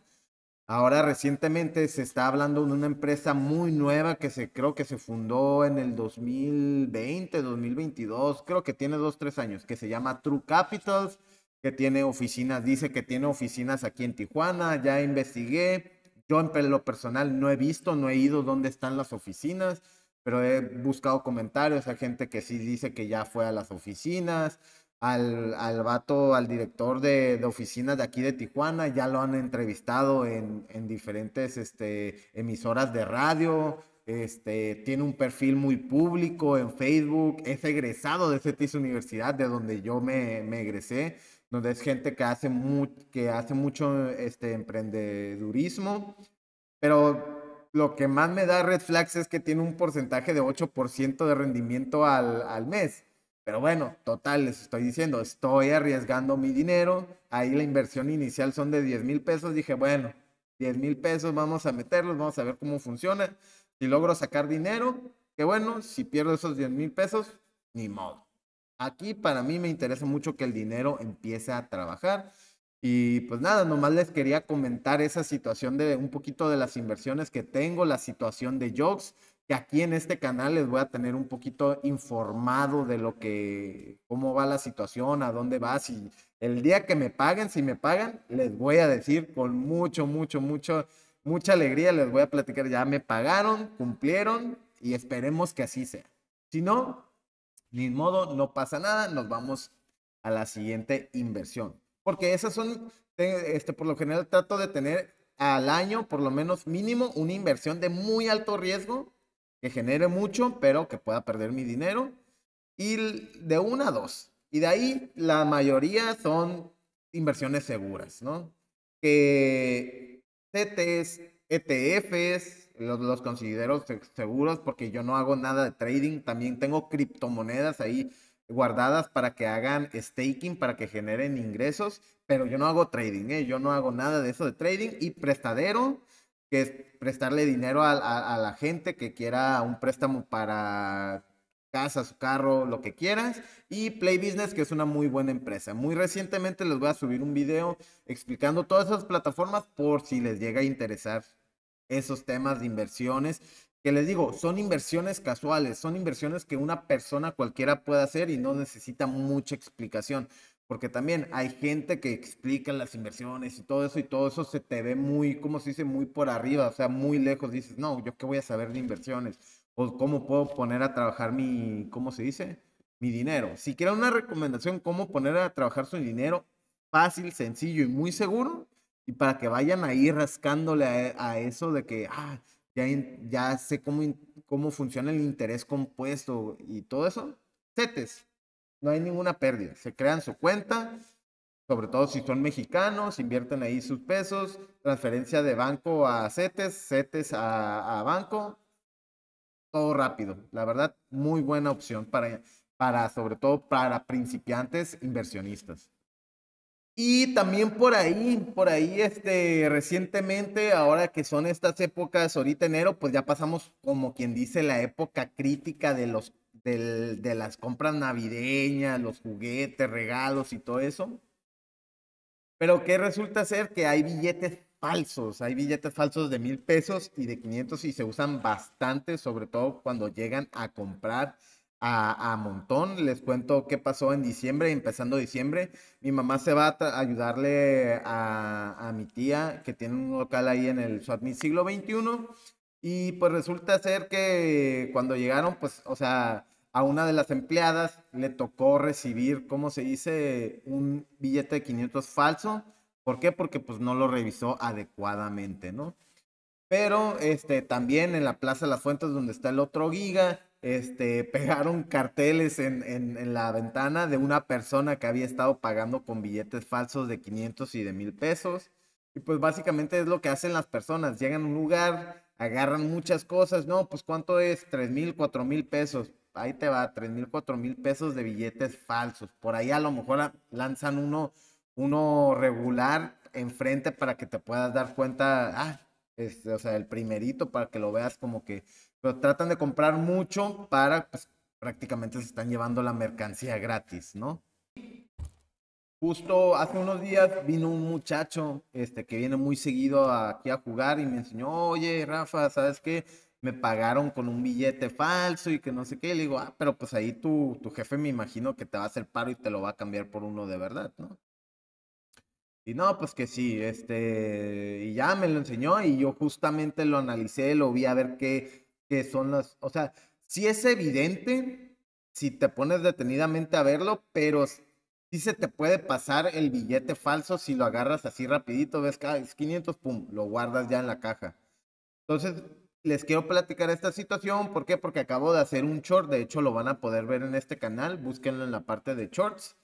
Speaker 1: Ahora recientemente se está hablando de una empresa muy nueva que se creo que se fundó en el 2020, 2022, creo que tiene dos, tres años, que se llama True Capitals, que tiene oficinas, dice que tiene oficinas aquí en Tijuana, ya investigué, yo en lo personal no he visto, no he ido dónde están las oficinas, pero he buscado comentarios hay gente que sí dice que ya fue a las oficinas, al, al vato, al director de, oficinas de aquí de Tijuana, ya lo han entrevistado en, diferentes este, emisoras de radio, este, tiene un perfil muy público en Facebook, es egresado de CETIS Universidad, de donde yo me, egresé, donde es gente que hace, que hace mucho este, emprendedurismo, pero lo que más me da red flags es que tiene un porcentaje de 8% de rendimiento al, al mes. Pero bueno, total, les estoy diciendo, estoy arriesgando mi dinero, ahí la inversión inicial son de 10 mil pesos, dije, bueno, 10 mil pesos vamos a meterlos, vamos a ver cómo funciona si logro sacar dinero, que bueno, si pierdo esos 10 mil pesos, ni modo. Aquí para mí me interesa mucho que el dinero empiece a trabajar. Y pues nada, nomás les quería comentar esa situación de un poquito de las inversiones que tengo, la situación de Jobs, que aquí en este canal les voy a tener un poquito informado de lo que, cómo va la situación, a dónde va, si el día que me paguen, si me pagan, les voy a decir con mucho, mucho, mucho mucha alegría, les voy a platicar, ya me pagaron, cumplieron y esperemos que así sea. Si no, ni modo, no pasa nada, nos vamos a la siguiente inversión. Porque esas son, este, por lo general trato de tener al año, por lo menos mínimo, una inversión de muy alto riesgo, que genere mucho, pero que pueda perder mi dinero. Y de una a dos. Y de ahí la mayoría son inversiones seguras, ¿no? Que CETES, ETFs, los, considero seguros porque yo no hago nada de trading. También tengo criptomonedas ahí guardadas para que hagan staking, para que generen ingresos, pero yo no hago trading, ¿eh? yo no hago nada de eso de trading y prestadero, que es prestarle dinero a la gente que quiera un préstamo para casa, su carro, lo que quieras. Y Play Business, que es una muy buena empresa. Muy recientemente les voy a subir un video explicando todas esas plataformas por si les llega a interesar esos temas de inversiones. Que les digo, son inversiones casuales, son inversiones que una persona cualquiera puede hacer y no necesita mucha explicación. Porque también hay gente que explica las inversiones y todo eso, y todo eso se te ve muy, como se dice, muy por arriba, o sea, muy lejos. Dices, no, yo qué voy a saber de inversiones o cómo puedo poner a trabajar mi, ¿cómo se dice? Mi dinero. Si quieren una recomendación, cómo poner a trabajar su dinero fácil, sencillo y muy seguro, y para que vayan ahí rascándole a, eso de que, ah, ya, ya sé cómo, cómo funciona el interés compuesto y todo eso, CETES, no hay ninguna pérdida, se crean su cuenta, sobre todo si son mexicanos, invierten ahí sus pesos, transferencia de banco a CETES, CETES a banco, todo rápido. La verdad, muy buena opción para, para sobre todo para principiantes inversionistas. Y también por ahí, por ahí, este, recientemente, ahora que son estas épocas, ahorita enero, pues ya pasamos como quien dice la época crítica de los, de las compras navideñas, los juguetes, regalos y todo eso. Pero que resulta ser que hay billetes falsos, hay billetes falsos de mil pesos y de 500 y se usan bastante, sobre todo cuando llegan a comprar a, montón. Les cuento qué pasó en diciembre, empezando diciembre. Mi mamá se va a ayudarle a, a, mi tía que tiene un local ahí en el SWATMI siglo XXI. Y pues resulta ser que cuando llegaron, pues, o sea, a una de las empleadas le tocó recibir, ¿cómo se dice? Un billete de 500 falso ¿Por qué? Porque pues no lo revisó adecuadamente, ¿no? Pero este, también en la Plaza de las Fuentes, donde está el otro giga, este, <laughs> pegaron carteles en, la ventana de una persona que había estado pagando con billetes falsos de 500 y de 1000 pesos. Y pues básicamente es lo que hacen las personas. Llegan a un lugar, agarran muchas cosas. No, pues ¿cuánto es? 3 mil, 4 mil pesos. Ahí te va, 3000, mil, mil pesos de billetes falsos. Por ahí a lo mejor lanzan uno uno regular enfrente para que te puedas dar cuenta, ah, o sea, el primerito para que lo veas como que, pero tratan de comprar mucho para, pues, prácticamente se están llevando la mercancía gratis, ¿no? Justo hace unos días vino un muchacho este, que viene muy seguido aquí a jugar y me enseñó, oye, Rafa, ¿sabes qué? Me pagaron con un billete falso y que no sé qué. Le digo, ah, pero pues ahí tu, tu jefe me imagino que te va a hacer paro y te lo va a cambiar por uno de verdad, ¿no? Y no, pues que sí, este, y ya me lo enseñó y yo justamente lo analicé, lo vi a ver qué, qué son las, o sea, sí es evidente si te pones detenidamente a verlo, pero sí se te puede pasar el billete falso si lo agarras así rapidito, ves cada 500, pum, lo guardas ya en la caja. Entonces, les quiero platicar esta situación, ¿por qué? Porque acabo de hacer un short, de hecho lo van a poder ver en este canal, búsquenlo en la parte de shorts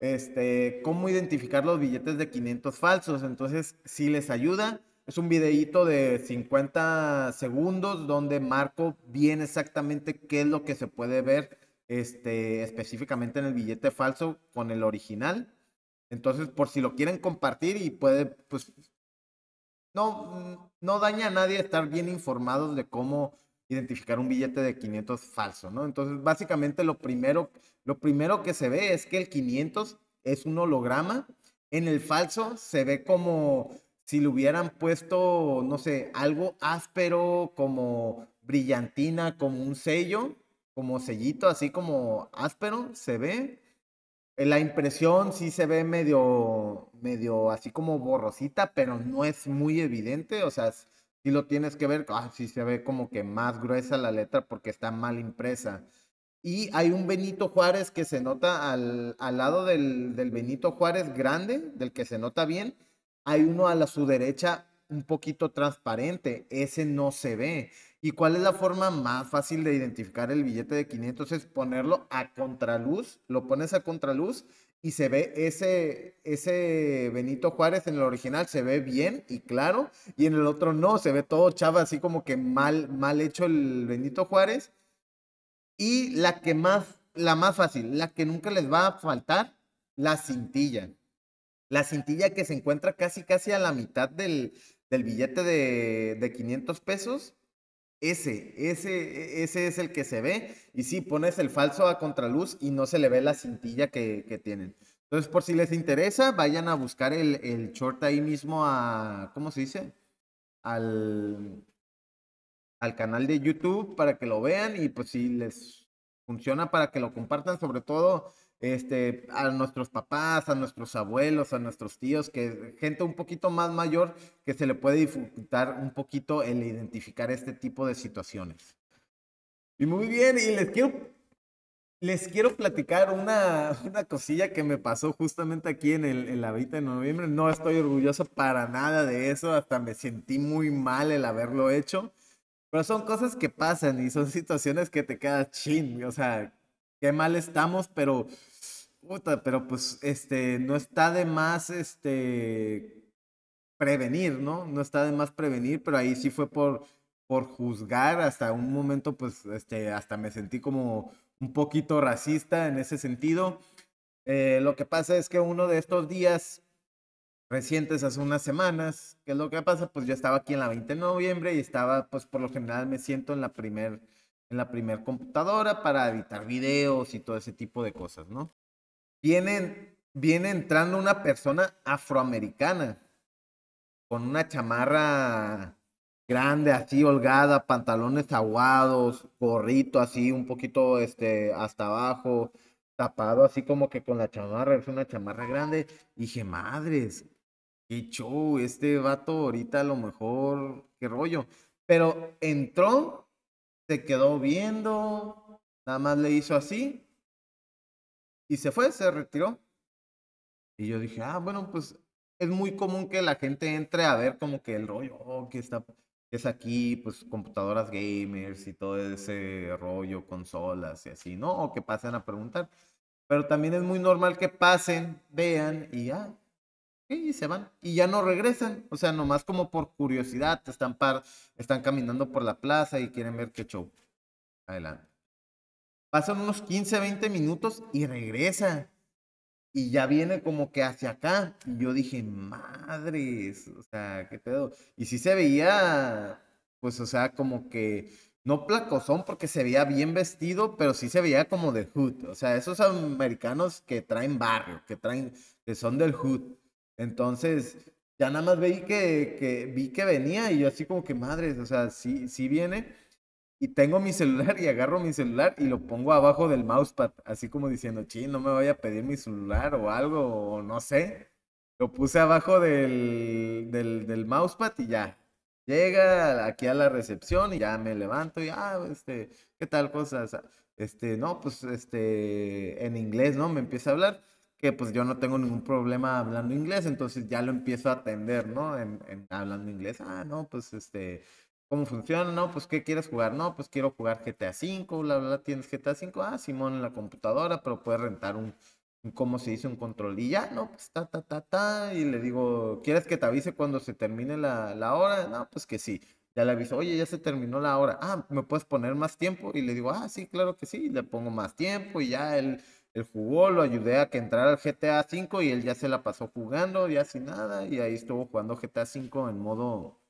Speaker 1: este, cómo identificar los billetes de 500 falsos. Entonces, si les ayuda. Es un videíto de 50 segundos donde marco bien exactamente qué es lo que se puede ver este, específicamente en el billete falso con el original. Entonces, por si lo quieren compartir y puede, pues, no, no daña a nadie estar bien informados de cómo identificar un billete de 500 falso, ¿no? Entonces, básicamente lo primero lo primero que se ve es que el 500 es un holograma. En el falso se ve como si le hubieran puesto, no sé, algo áspero, como brillantina, como un sello, como sellito, así como áspero, se ve. en eh, La impresión sí se ve medio, medio así como borrosita, pero no es muy evidente. O sea, si lo tienes que ver, ah, se ve como que más gruesa la letra porque está mal impresa. Y hay un Benito Juárez que se nota al, lado del, Benito Juárez grande, del que se nota bien. Hay uno a la, su derecha un poquito transparente. Ese no se ve. ¿Y cuál es la forma más fácil de identificar el billete de 500? Es ponerlo a contraluz. Lo pones a contraluz y se ve ese, ese Benito Juárez en el original, se ve bien y claro. Y en el otro no, se ve todo chava, así como que mal, mal hecho el Benito Juárez y la que más, la más fácil, la que nunca les va a faltar, la cintilla. La cintilla que se encuentra casi, casi a la mitad del, del billete de, 500 pesos. Ese, ese, ese es el que se ve. Y si pones el falso a contraluz y no se le ve la cintilla que, tienen. Entonces, por si les interesa, vayan a buscar el, el, short ahí mismo a, ¿cómo se dice? Al, al canal de YouTube para que lo vean y pues si les funciona para que lo compartan, sobre todo este, a nuestros papás, a nuestros abuelos, a nuestros tíos, que gente un poquito más mayor que se le puede dificultar un poquito el identificar este tipo de situaciones. Y muy bien, y les quiero, les quiero platicar una, una cosilla que me pasó justamente aquí en, el, en la 20 de noviembre. No estoy orgulloso para nada de eso, hasta me sentí muy mal el haberlo hecho. Pero son cosas que pasan y son situaciones que te quedas chin, o sea, qué mal estamos, pero, pero pues, este, no está de más, este, prevenir, ¿no? No está de más prevenir, pero ahí sí fue por, por juzgar, hasta un momento, pues, este, hasta me sentí como un poquito racista en ese sentido. Eh, lo que pasa es que uno de estos días recientes, hace unas semanas, que es lo que pasa, pues yo estaba aquí en la 20 de noviembre y estaba, pues por lo general me siento en la primer, en la primer computadora para editar videos y todo ese tipo de cosas, ¿no? Vienen, viene entrando una persona afroamericana con una chamarra grande, así holgada, pantalones aguados, gorrito así, un poquito este, hasta abajo, tapado así como que con la chamarra, es una chamarra grande. Y dije, madres, y show, este vato ahorita a lo mejor, qué rollo. Pero entró, se quedó viendo, nada más le hizo así y se fue, se retiró. Y yo dije, ah, bueno, pues es muy común que la gente entre a ver como que el rollo oh, que está es aquí, pues computadoras gamers y todo ese rollo, consolas y así, ¿no? O que pasen a preguntar. Pero también es muy normal que pasen, vean y ya, y se van y ya no regresan. O sea, nomás como por curiosidad, están, par, están caminando por la plaza y quieren ver qué show. Adelante. Pasan unos 15, 20 minutos y regresa. Y ya viene como que hacia acá. Y yo dije, madres, o sea, qué pedo. Y sí se veía, pues, o sea, como que no placozón porque se veía bien vestido, pero sí se veía como de hood. O sea, esos americanos que traen barrio, que traen, que son del hood. Entonces, ya nada más veí que, que, vi que venía y yo así como que madres, o sea, sí, sí viene. Y tengo mi <laughs> celular y agarro mi celular y lo pongo abajo del mousepad, así como diciendo, chi, no me vaya a pedir mi celular o algo, o no sé. Lo puse abajo del, del, del mousepad y ya. Llega aquí a la recepción y ya me levanto y, ah, este, ¿qué tal cosas? Ah, este, no, pues, este, en inglés, ¿no? Me empieza a hablar que pues yo no tengo ningún problema hablando inglés, entonces ya lo empiezo a atender, ¿no? En, hablando inglés, ah, no, pues este, ¿cómo funciona? No, pues ¿qué quieres jugar? No, pues quiero jugar GTA V, bla, bla, bla, tienes GTA V, ah, Simón en la computadora, pero puedes rentar un, ¿cómo se dice? Un control y ya, no, pues ta, ta, ta, ta, y le digo, ¿quieres que te avise cuando se termine la, hora? No, pues que sí. Ya le aviso, oye, ya se terminó la hora. Ah, ¿me puedes poner más tiempo? Y le digo, ah, sí, claro que sí. le pongo más tiempo y ya él él jugó, lo ayudé a que entrara al GTA V y él ya se la pasó jugando, ya sin nada, y ahí estuvo jugando GTA V en modo,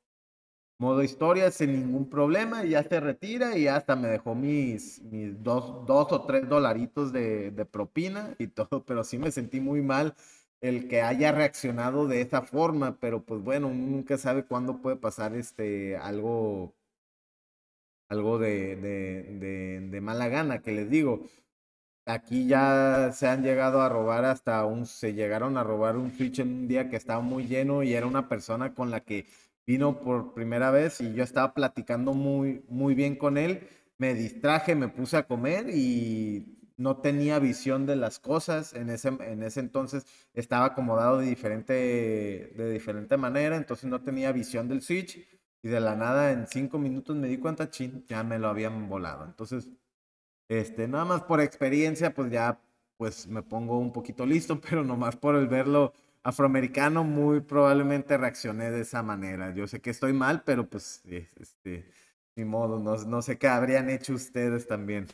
Speaker 1: modo historia sin ningún problema, y ya se retira y hasta me dejó mis, mis dos, dos o tres dolaritos de, propina y <laughs> todo, pero sí me sentí muy mal el que haya reaccionado de esa forma, pero pues bueno, nunca sabe cuándo puede pasar este algo algo de, de, de, de, mala gana, que les digo, Aquí ya se han llegado a robar hasta un, se llegaron a robar un Switch en un día que estaba muy lleno y era una persona con la que vino por primera vez y yo estaba platicando muy, muy bien con él. Me distraje, me puse a comer y no tenía visión de las cosas. En ese, en ese entonces estaba acomodado de diferente, de diferente manera, entonces no tenía visión del Switch. Y de la nada, en cinco minutos me di cuenta, chin, ya me lo habían volado. Entonces, este, nada más por experiencia, pues ya pues me pongo un poquito listo, <laughs> pero nomás por el verlo afroamericano, muy probablemente reaccioné de esa manera. Yo sé que estoy mal, pero pues, eh, este, ni modo, no, sé qué habrían hecho ustedes también.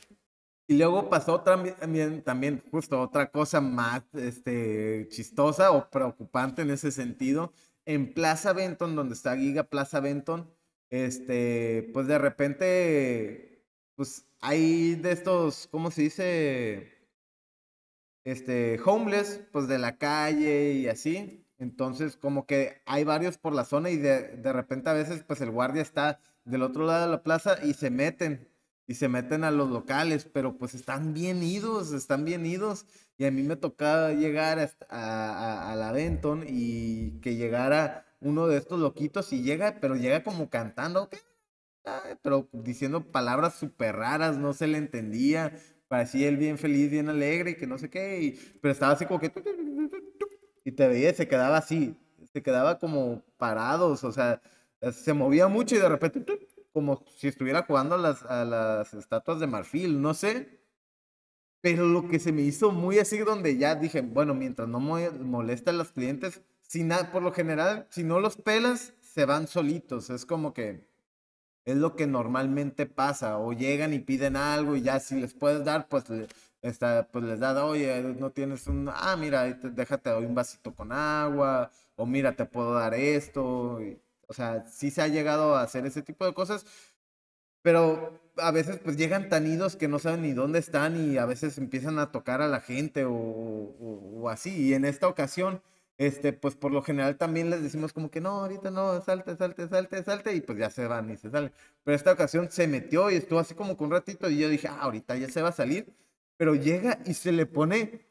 Speaker 1: Y luego pasó también, también justo otra cosa más este, chistosa o preocupante en ese sentido. En Plaza Benton, donde está Giga Plaza Benton, este, pues de repente, pues hay de estos, ¿cómo se dice? Este, homeless, pues de la calle y así. Entonces, como que hay varios por la zona y de, repente a veces, pues el guardia está del otro lado de la plaza y se meten y se meten a los locales, pero pues están bien idos, están bien idos. Y a mí me tocaba llegar a, la Benton y que llegara uno de estos loquitos y llega, pero llega como cantando, ¿ok? pero diciendo palabras súper raras, no se le entendía, parecía él bien feliz, bien alegre y que no sé qué, pero estaba así como que... Y te veía, se quedaba así, se quedaba como parados, o sea, se movía mucho y de repente como si estuviera jugando a las, a las estatuas de marfil, no sé. Pero lo que se me hizo muy así, donde ya dije, bueno, mientras no molesta a los clientes, nada por lo general, si no los pelas, se van solitos. Es como que, es lo que normalmente pasa, o llegan y piden algo y ya si les puedes dar, pues, está pues les da, oye, eh, no tienes un, ah, mira, déjate doy un vasito con agua, o mira, te puedo dar esto. o sea, sí se ha llegado a hacer ese tipo de cosas, pero a veces pues llegan tan idos que no saben ni dónde están y a veces empiezan a tocar a la gente o así. Y en esta ocasión este, pues por lo general también les decimos como que no, ahorita no, salte, salte, salte, salte, y pues ya se van y se salen. Pero esta ocasión se metió y estuvo así como con un ratito y yo dije, ah, ahorita ya se va a salir, pero llega y se le pone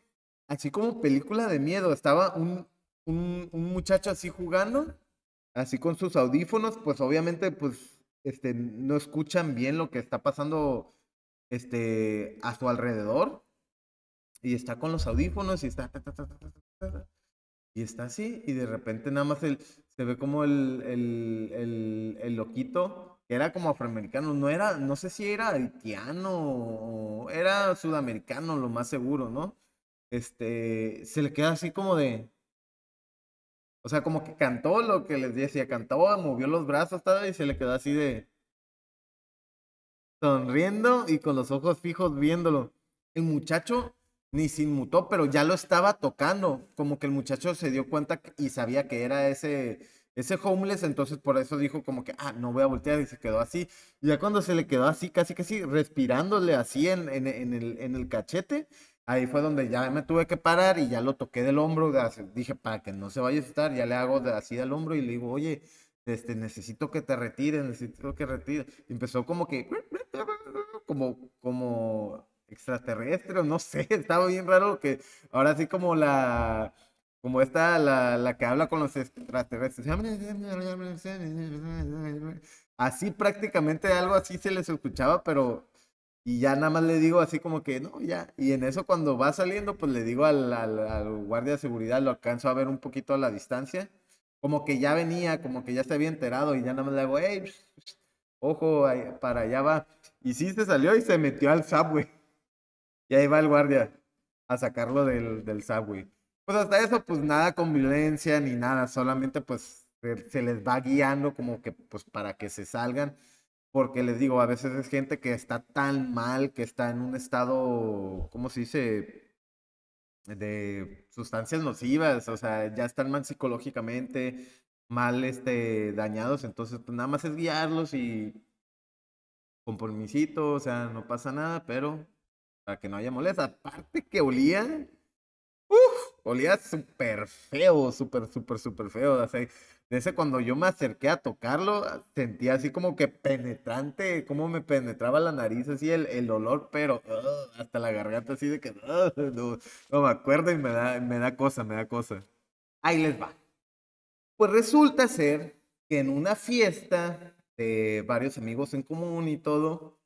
Speaker 1: así como película de miedo. Estaba un, un, muchacho así jugando, así con sus audífonos, pues obviamente pues este, no escuchan bien lo que está pasando este, a su alrededor. Y está con los audífonos y está y está así, y de repente nada más se ve como el, el, loquito, que era como afroamericano, no era, no sé si era haitiano, era sudamericano, lo más seguro, ¿no? Este, se le queda así como de, o sea, como que cantó lo que les decía, cantó, movió los brazos, tal, y se le quedó así de. sonriendo y con los ojos fijos viéndolo. El muchacho ni se inmutó, pero ya lo estaba tocando. Como que el muchacho se dio cuenta y sabía que era ese, ese homeless, entonces por eso dijo como que, ah, no voy a voltear y se quedó así. Y ya cuando se le quedó así, casi que sí respirándole así en, en, el, en el cachete, ahí fue donde ya me tuve que parar y ya lo toqué del hombro, dije, para que no se vaya a estar ya le hago así al hombro y le digo, oye, este, necesito que te retire, necesito que retire, Y empezó como que, como, como extraterrestre, no sé, <laughs> estaba bien raro que ahora sí como la como esta la, que habla con los extraterrestres. Así prácticamente algo así se les escuchaba, pero y ya nada más le digo así como que no, ya. Y en eso cuando va saliendo, pues le digo al, guardia de seguridad, lo alcanzo a ver un poquito a la distancia. Como que ya venía, como que ya se había enterado y ya nada más le digo, hey, ojo, para allá va. Y sí se salió y se metió al subway. Y ahí va el guardia a sacarlo del, del subway. Pues hasta eso, pues nada con violencia ni nada, solamente pues se les va guiando como que pues para que se salgan, porque les digo, a veces es gente que está tan mal, que está en un estado, ¿cómo se dice? de sustancias nocivas, o sea, ya están mal psicológicamente, mal este, dañados, entonces pues nada más es guiarlos y con permisito, o sea, no pasa nada, pero para que no haya molestia. Aparte que olía, uf, olía súper feo, súper, súper, súper feo. O sea, de ese cuando yo me acerqué a tocarlo, sentía así como que penetrante, como me penetraba la nariz, así el, el olor, pero hasta la garganta así de que no, no, me acuerdo y me da, me da cosa, me da cosa. Ahí les va. Pues resulta ser que en una fiesta de varios amigos en común y todo,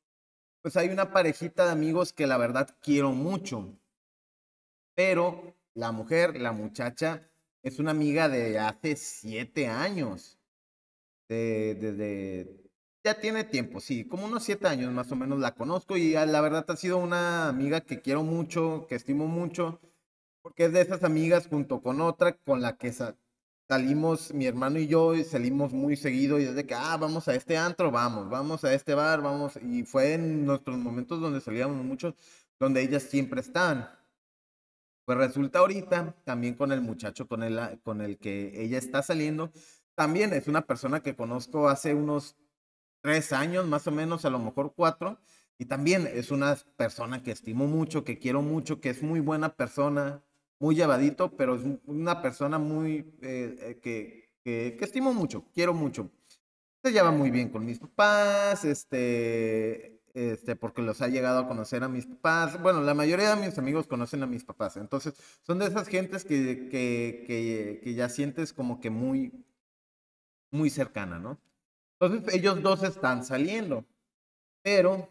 Speaker 1: pues hay una parejita de amigos que la verdad quiero mucho. Pero la mujer, la muchacha, es una amiga de hace siete años. desde ya tiene tiempo, sí, como unos siete años más o menos la conozco y la verdad ha sido una amiga que quiero mucho, que estimo mucho, porque es de esas amigas junto con otra con la que salimos, mi hermano y yo, salimos muy seguido y desde que, ah, vamos a este antro, vamos, vamos a este bar, vamos. Y fue en nuestros momentos donde salíamos muchos, donde ellas siempre estaban. Pues resulta ahorita, también con el muchacho con el, con el que ella está saliendo, también es una persona que conozco hace unos tres años, más o menos, a lo mejor cuatro. Y también es una persona que estimo mucho, que quiero mucho, que es muy buena persona, muy llevadito, pero es una persona muy eh, eh, que, que, estimo mucho, quiero mucho. Se lleva muy bien con mis papás, este, este, porque los ha llegado a conocer a mis papás. Bueno, la mayoría de mis amigos conocen a mis papás, entonces son de esas gentes que, que, que ya sientes como que muy, muy cercana, ¿no? Entonces ellos dos están saliendo, pero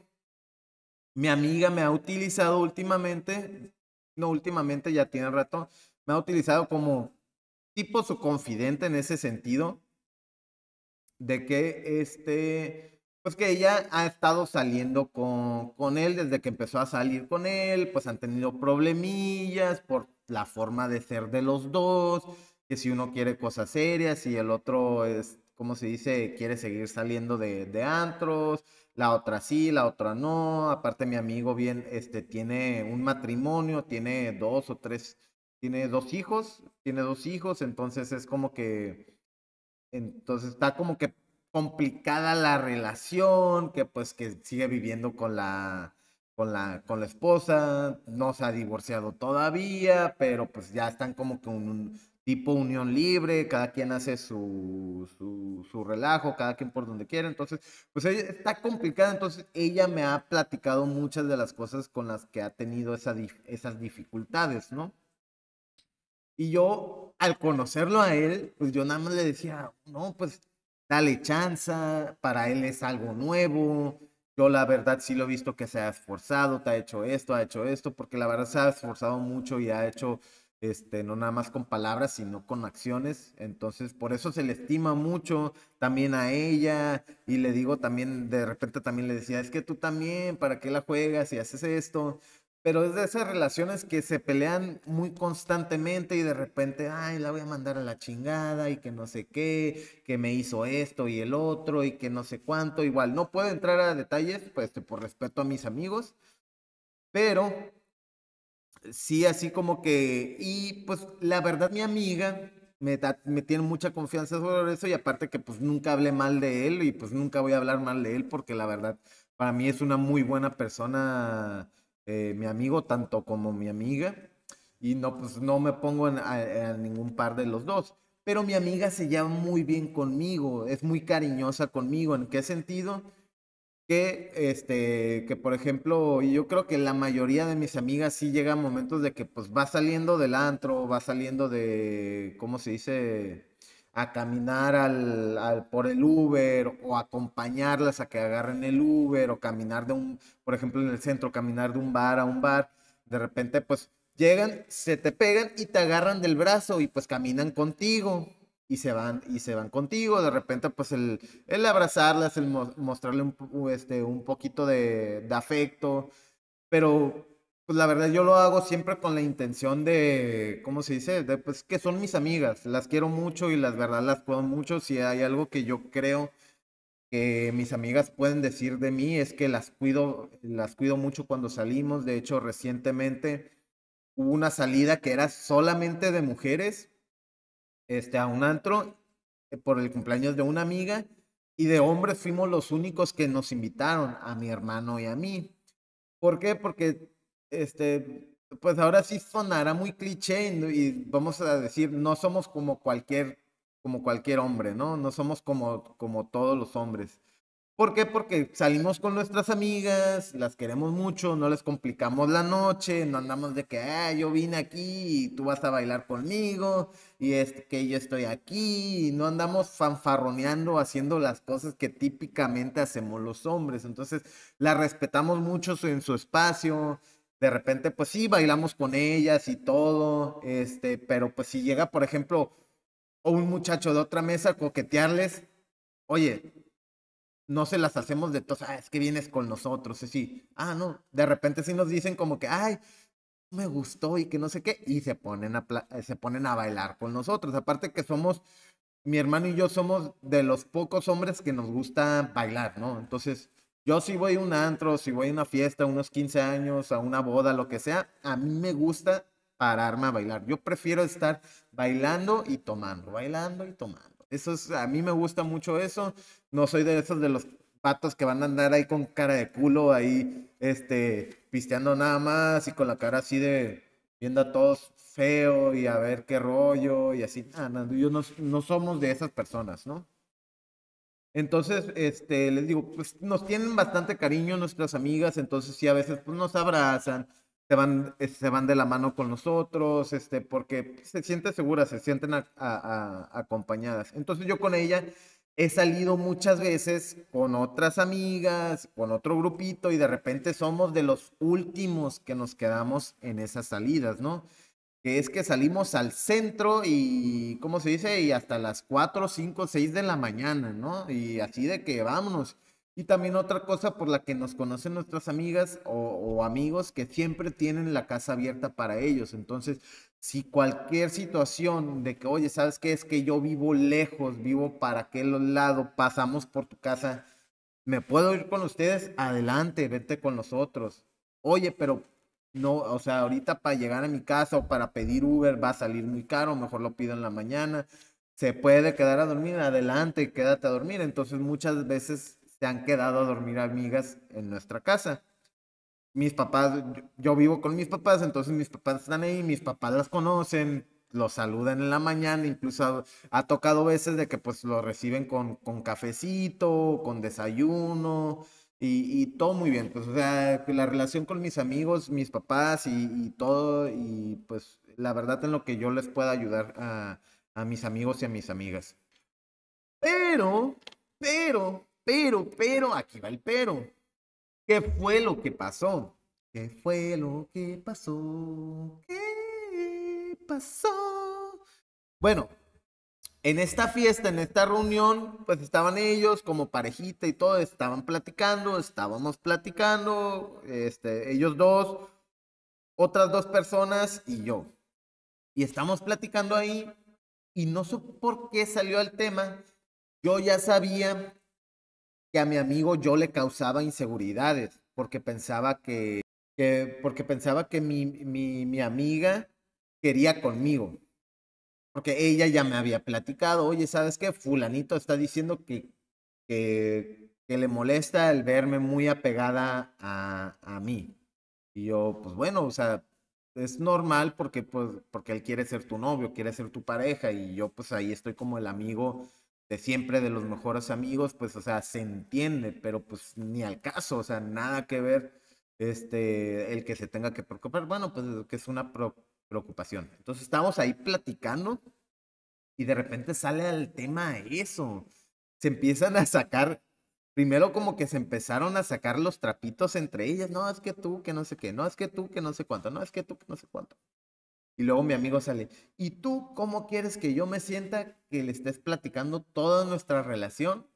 Speaker 1: mi amiga me ha utilizado últimamente no últimamente ya tiene rato, me ha utilizado como tipo su confidente en ese sentido, de que este, pues que ella ha estado saliendo con, con él desde que empezó a salir con él, pues han tenido problemillas por la forma de ser de los dos, que si uno quiere cosas serias y el otro es, como se dice, quiere seguir saliendo de, de antros la otra sí, la otra no. Aparte, mi amigo bien, este, tiene un matrimonio, tiene dos o tres, tiene dos hijos, tiene dos hijos, entonces es como que, entonces está como que complicada la relación, que pues que sigue viviendo con la, con la, con la esposa, no se ha divorciado todavía, pero pues ya están como que un, un tipo unión libre, cada quien hace su, su, relajo, cada quien por donde quiera, Entonces, pues está complicada, entonces ella me ha platicado muchas de las cosas con las que ha tenido esa, esas dificultades, ¿no? Y yo, al conocerlo a él, pues yo nada más le decía, no, pues dale chanza, para él es algo nuevo. Yo la verdad sí lo he visto que se ha esforzado, te ha hecho esto, ha hecho esto, porque la verdad se ha esforzado mucho y ha hecho este, no nada más con palabras, sino con acciones. Entonces, por eso se le estima mucho también a ella. Y le digo también, de repente también le decía, es que tú también, ¿para qué la juegas y haces esto? Pero es de esas relaciones que se pelean muy constantemente y de repente, ay, la voy a mandar a la chingada y que no sé qué, que me hizo esto y el otro y que no sé cuánto. Igual, no puedo entrar a detalles, pues este, por respeto a mis amigos, pero sí, así como que, y pues la verdad mi amiga me, tiene mucha confianza sobre eso y aparte que pues nunca hablé mal de él y pues nunca voy a hablar mal de él porque la verdad para mí es una muy buena persona, eh, mi amigo tanto como mi amiga y no pues no me pongo en, ningún par de los dos. Pero mi amiga se lleva muy bien conmigo, es muy cariñosa conmigo. ¿En qué sentido? que, este, que por ejemplo, yo creo que la mayoría de mis amigas sí llegan momentos de que pues va saliendo del antro, va saliendo de, ¿cómo se dice? A caminar al, al, por el Uber o acompañarlas a que agarren el Uber o caminar de un, por ejemplo, en el centro, caminar de un bar a un bar. De repente, pues llegan, se te pegan y te agarran del brazo y pues caminan contigo y se van y se van contigo de repente pues el, el abrazarlas el mostrarle un, este, un poquito de, afecto pero pues la verdad yo lo hago siempre con la intención de cómo se dice pues que son mis amigas las quiero mucho y las verdad las puedo mucho si hay algo que yo creo que mis amigas pueden decir de mí es que las cuido las cuido mucho cuando salimos de hecho recientemente hubo una salida que era solamente de mujeres este, a un antro eh, por el cumpleaños de una amiga y de hombres fuimos los únicos que nos invitaron, a mi hermano y a mí. ¿Por qué? Porque, este, pues ahora sí sonará muy cliché y vamos a decir, no somos como cualquier, como cualquier hombre, ¿no? No somos como, como todos los hombres. ¿Por qué? Porque salimos con nuestras amigas, las queremos mucho, no les complicamos la noche, no andamos de que, ah, yo vine aquí y tú vas a bailar conmigo, y es este, que yo estoy aquí, no andamos fanfarroneando, haciendo las cosas que típicamente hacemos los hombres. Entonces, las respetamos mucho en su espacio, de repente, pues sí, bailamos con ellas y todo, este, pero pues si llega, por ejemplo, un muchacho de otra mesa a coquetearles, oye, no se las hacemos de todos, ah, es que vienes con nosotros, así, ah, no, de repente sí nos dicen como que, ay, me gustó y que no sé qué, y se ponen a, eh, se ponen a bailar con nosotros, aparte que somos, mi hermano y yo somos de los pocos hombres que nos gusta bailar, ¿no? Entonces, yo si voy a un antro, si voy a una fiesta, unos 15 años, a una boda, lo que sea, a mí me gusta pararme a bailar, yo prefiero estar bailando y tomando, bailando y tomando. Eso a mí me gusta mucho eso. No soy de esos de los patos que van a andar ahí con cara de culo, ahí, este, pisteando nada más y con la cara así de viendo a todos feo y a ver qué rollo y así. Ah, nada, yo no, no somos de esas personas, ¿no? Entonces, este, les digo, pues nos tienen bastante cariño nuestras amigas, entonces sí a veces pues, nos abrazan, se van, eh, se van de la mano con nosotros, este, porque se sienten seguras, se sienten acompañadas. Entonces yo con ella he salido muchas veces con otras amigas, con otro grupito, y de repente somos de los últimos que nos quedamos en esas salidas, ¿no? Que es que salimos al centro y, ¿cómo se dice? Y hasta las 4, 5, 6 de la mañana, ¿no? Y así de que vámonos. Y también otra cosa por la que nos conocen nuestras amigas o, amigos que siempre tienen la casa abierta para ellos. Entonces, si cualquier situación de que, oye, ¿sabes qué? Es que yo vivo lejos, vivo para aquel lado, pasamos por tu casa, ¿me puedo ir con ustedes? Adelante, vete con nosotros. Oye, pero no, o sea, ahorita para llegar a mi casa o para pedir Uber va a salir muy caro, mejor lo pido en la mañana. Se puede quedar a dormir, adelante, quédate a dormir. Entonces, muchas veces se han quedado a dormir amigas en nuestra casa. Mis papás, yo vivo con mis papás, entonces mis papás están ahí, mis papás las conocen, los saludan en la mañana, incluso ha, tocado veces de que pues lo reciben con, con cafecito, con desayuno, y, todo muy bien, pues, o sea, la relación con mis amigos, mis papás y, todo, y pues la verdad en lo que yo les pueda ayudar a, a mis amigos y a mis amigas. Pero, pero, pero, pero, aquí va el pero. ¿Qué fue lo que pasó? ¿Qué fue lo que pasó? ¿Qué pasó? Bueno, en esta fiesta, en esta reunión, pues estaban ellos como parejita y todo, estaban platicando, estábamos platicando, este, ellos dos, otras dos personas y yo. Y estamos platicando ahí y no sé por qué salió el tema. Yo ya sabía que a mi amigo yo le causaba inseguridades, porque pensaba que, porque pensaba que mi, mi, mi amiga quería conmigo. Porque ella ya me había platicado, oye, ¿sabes qué? Fulanito está diciendo que, que, que le molesta el verme muy apegada a, a mí. Y yo, pues bueno, o sea, es normal porque, pues, porque él quiere ser tu novio, quiere ser tu pareja, y yo pues ahí estoy como el amigo de siempre, de los mejores amigos, pues, o sea, se entiende, pero pues ni al caso, o sea, nada que ver este, el que se tenga que preocupar. Bueno, pues que es una preocupación. Entonces estamos ahí platicando y de repente sale al tema eso. Se empiezan a sacar, primero como que se empezaron a sacar los trapitos entre ellas, no, es que tú, que no sé qué, no, es que tú, que no sé cuánto, no, es que tú, que no sé cuánto. Y luego mi amigo sale, ¿y tú cómo quieres que yo me sienta que le estés platicando toda nuestra relación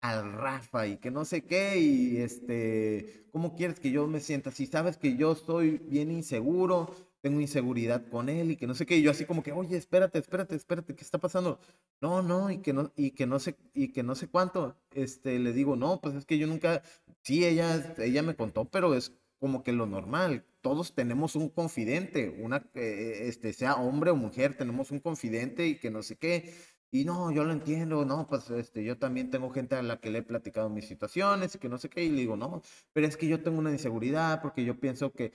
Speaker 1: al Rafa y que no sé qué? Y este, ¿cómo quieres que yo me sienta? Si sabes que yo estoy bien inseguro, tengo inseguridad con él y que no sé qué. yo así como que, oye, espérate, espérate, espérate, ¿qué está pasando? No, no, y que no, y que no sé, y que no sé cuánto. Este, le digo, no, pues es que yo nunca, sí, ella, ella me contó, pero es como que lo normal. Todos tenemos un confidente, una, eh, este, sea hombre o mujer, tenemos un confidente y que no sé qué. Y no, yo lo entiendo, no, pues este, yo también tengo gente a la que le he platicado mis situaciones y que no sé qué, y le digo, no, pero es que yo tengo una inseguridad porque yo pienso que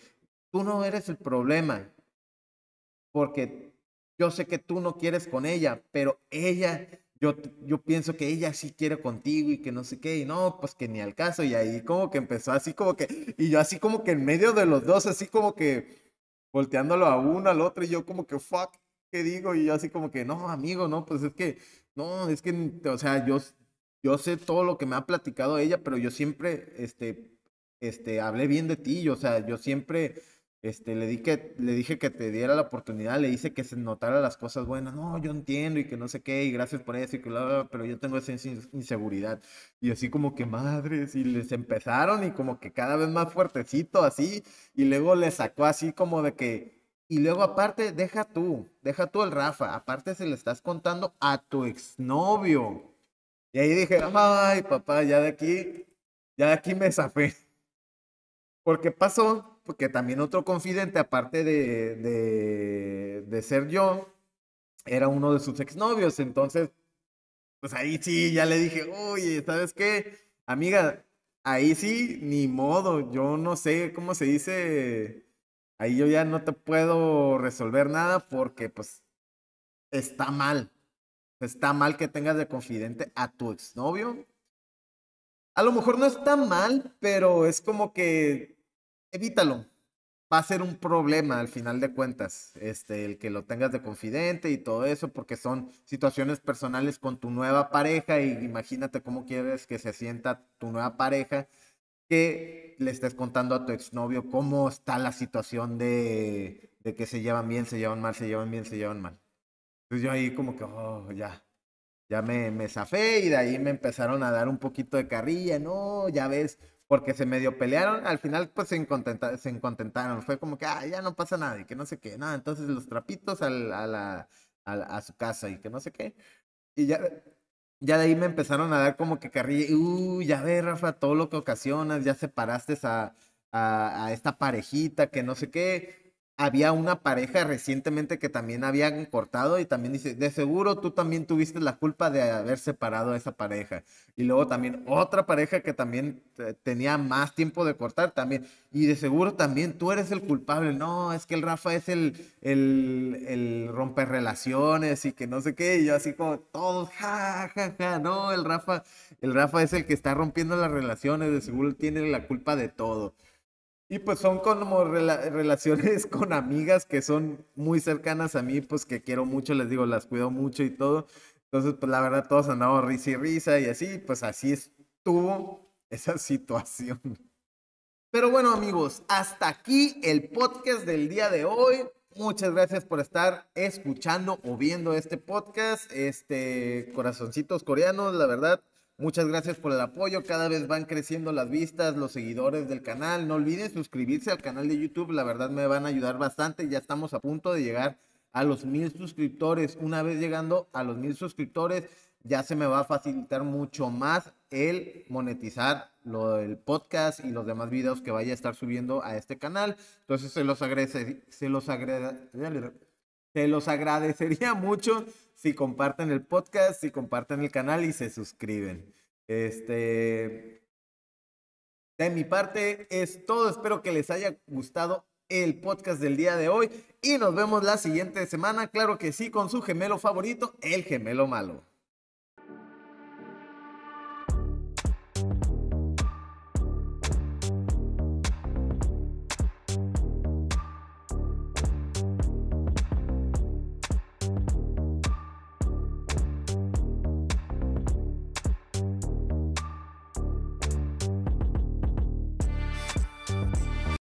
Speaker 1: tú no eres el problema, porque yo sé que tú no quieres con ella, pero ella yo, pienso que ella sí quiere contigo y que no sé qué, y no, pues que ni al caso, y ahí como que empezó así como que, y yo así como que en medio de los dos, así como que volteándolo a uno, al otro, y yo como que, fuck, ¿qué digo? Y yo así como que, no, amigo, no, pues es que, no, es que, o sea, yo, yo sé todo lo que me ha platicado ella, pero yo siempre, este, este, hablé bien de ti, o sea, yo siempre este, le, di que, le dije que te diera la oportunidad, le hice que se notara las cosas buenas. No, yo entiendo y que no sé qué, y gracias por eso, y que pero yo tengo esa inseguridad. Y así como que madres, y les empezaron y como que cada vez más fuertecito, así. Y luego le sacó así como de que, y luego aparte, deja tú, deja tú el Rafa, aparte se le estás contando a tu exnovio. Y ahí dije, ay, papá, ya de aquí, ya de aquí me zafé. Porque pasó porque también otro confidente, aparte de, de, ser yo, era uno de sus exnovios. Entonces, pues ahí sí, ya le dije, oye, ¿sabes qué? Amiga, ahí sí, ni modo, yo no sé cómo se dice, ahí yo ya no te puedo resolver nada porque pues está mal. Está mal que tengas de confidente a tu exnovio. A lo mejor no está mal, pero es como que evítalo. Va a ser un problema al final de cuentas, este, el que lo tengas de confidente y todo eso, porque son situaciones personales con tu nueva pareja y imagínate cómo quieres que se sienta tu nueva pareja que le estés contando a tu exnovio cómo está la situación de, de que se llevan bien, se llevan mal, se llevan bien, se llevan mal. Entonces yo ahí como que, oh, ya, ya me, me zafé y de ahí me empezaron a dar un poquito de carrilla, no, ya ves, porque se medio pelearon, al final pues se, incontenta, incontentaron, fue como que, ah, ya no pasa nada y que no sé qué, nada, entonces los trapitos a, la, a, su casa y que no sé qué. Y ya, ya de ahí me empezaron a dar como que carrilla, uh, ya ve Rafa, todo lo que ocasionas, ya separaste a, a, a esta parejita que no sé qué, había una pareja recientemente que también habían cortado y también dice, de seguro tú también tuviste la culpa de haber separado a esa pareja. Y luego también otra pareja que también tenía más tiempo de cortar también. Y de seguro también tú eres el culpable. No, es que el Rafa es el, el, el romper relaciones y que no sé qué. Y yo así como todos, ja, ja, ja. No, el Rafa, el Rafa es el que está rompiendo las relaciones. De seguro tiene la culpa de todo. Y pues son como relaciones <laughs> con amigas que son muy cercanas a mí, pues que quiero mucho, les digo, las cuido mucho y todo. Entonces, pues la verdad, todos andamos risa y risa y así, pues así estuvo <laughs> esa situación. Pero bueno, amigos, hasta aquí el podcast del día de hoy. Muchas gracias por estar escuchando o viendo este podcast. Este, corazoncitos coreanos, la verdad, Muchas gracias por el apoyo, cada vez van creciendo las vistas, los seguidores del canal. No olviden suscribirse al canal de YouTube, la verdad me van a ayudar bastante. Ya estamos a punto de llegar a los mil suscriptores. Una vez llegando a los mil suscriptores, ya se me va a facilitar mucho más el monetizar lo podcast y los demás videos que vaya a estar subiendo a este canal. Entonces se los se los se los agradecería mucho si comparten el podcast, si comparten el canal y se suscriben. Este, de mi parte es todo. Espero que les haya gustado el podcast del día de hoy y nos vemos la siguiente semana, claro que sí, con su gemelo favorito, el gemelo malo.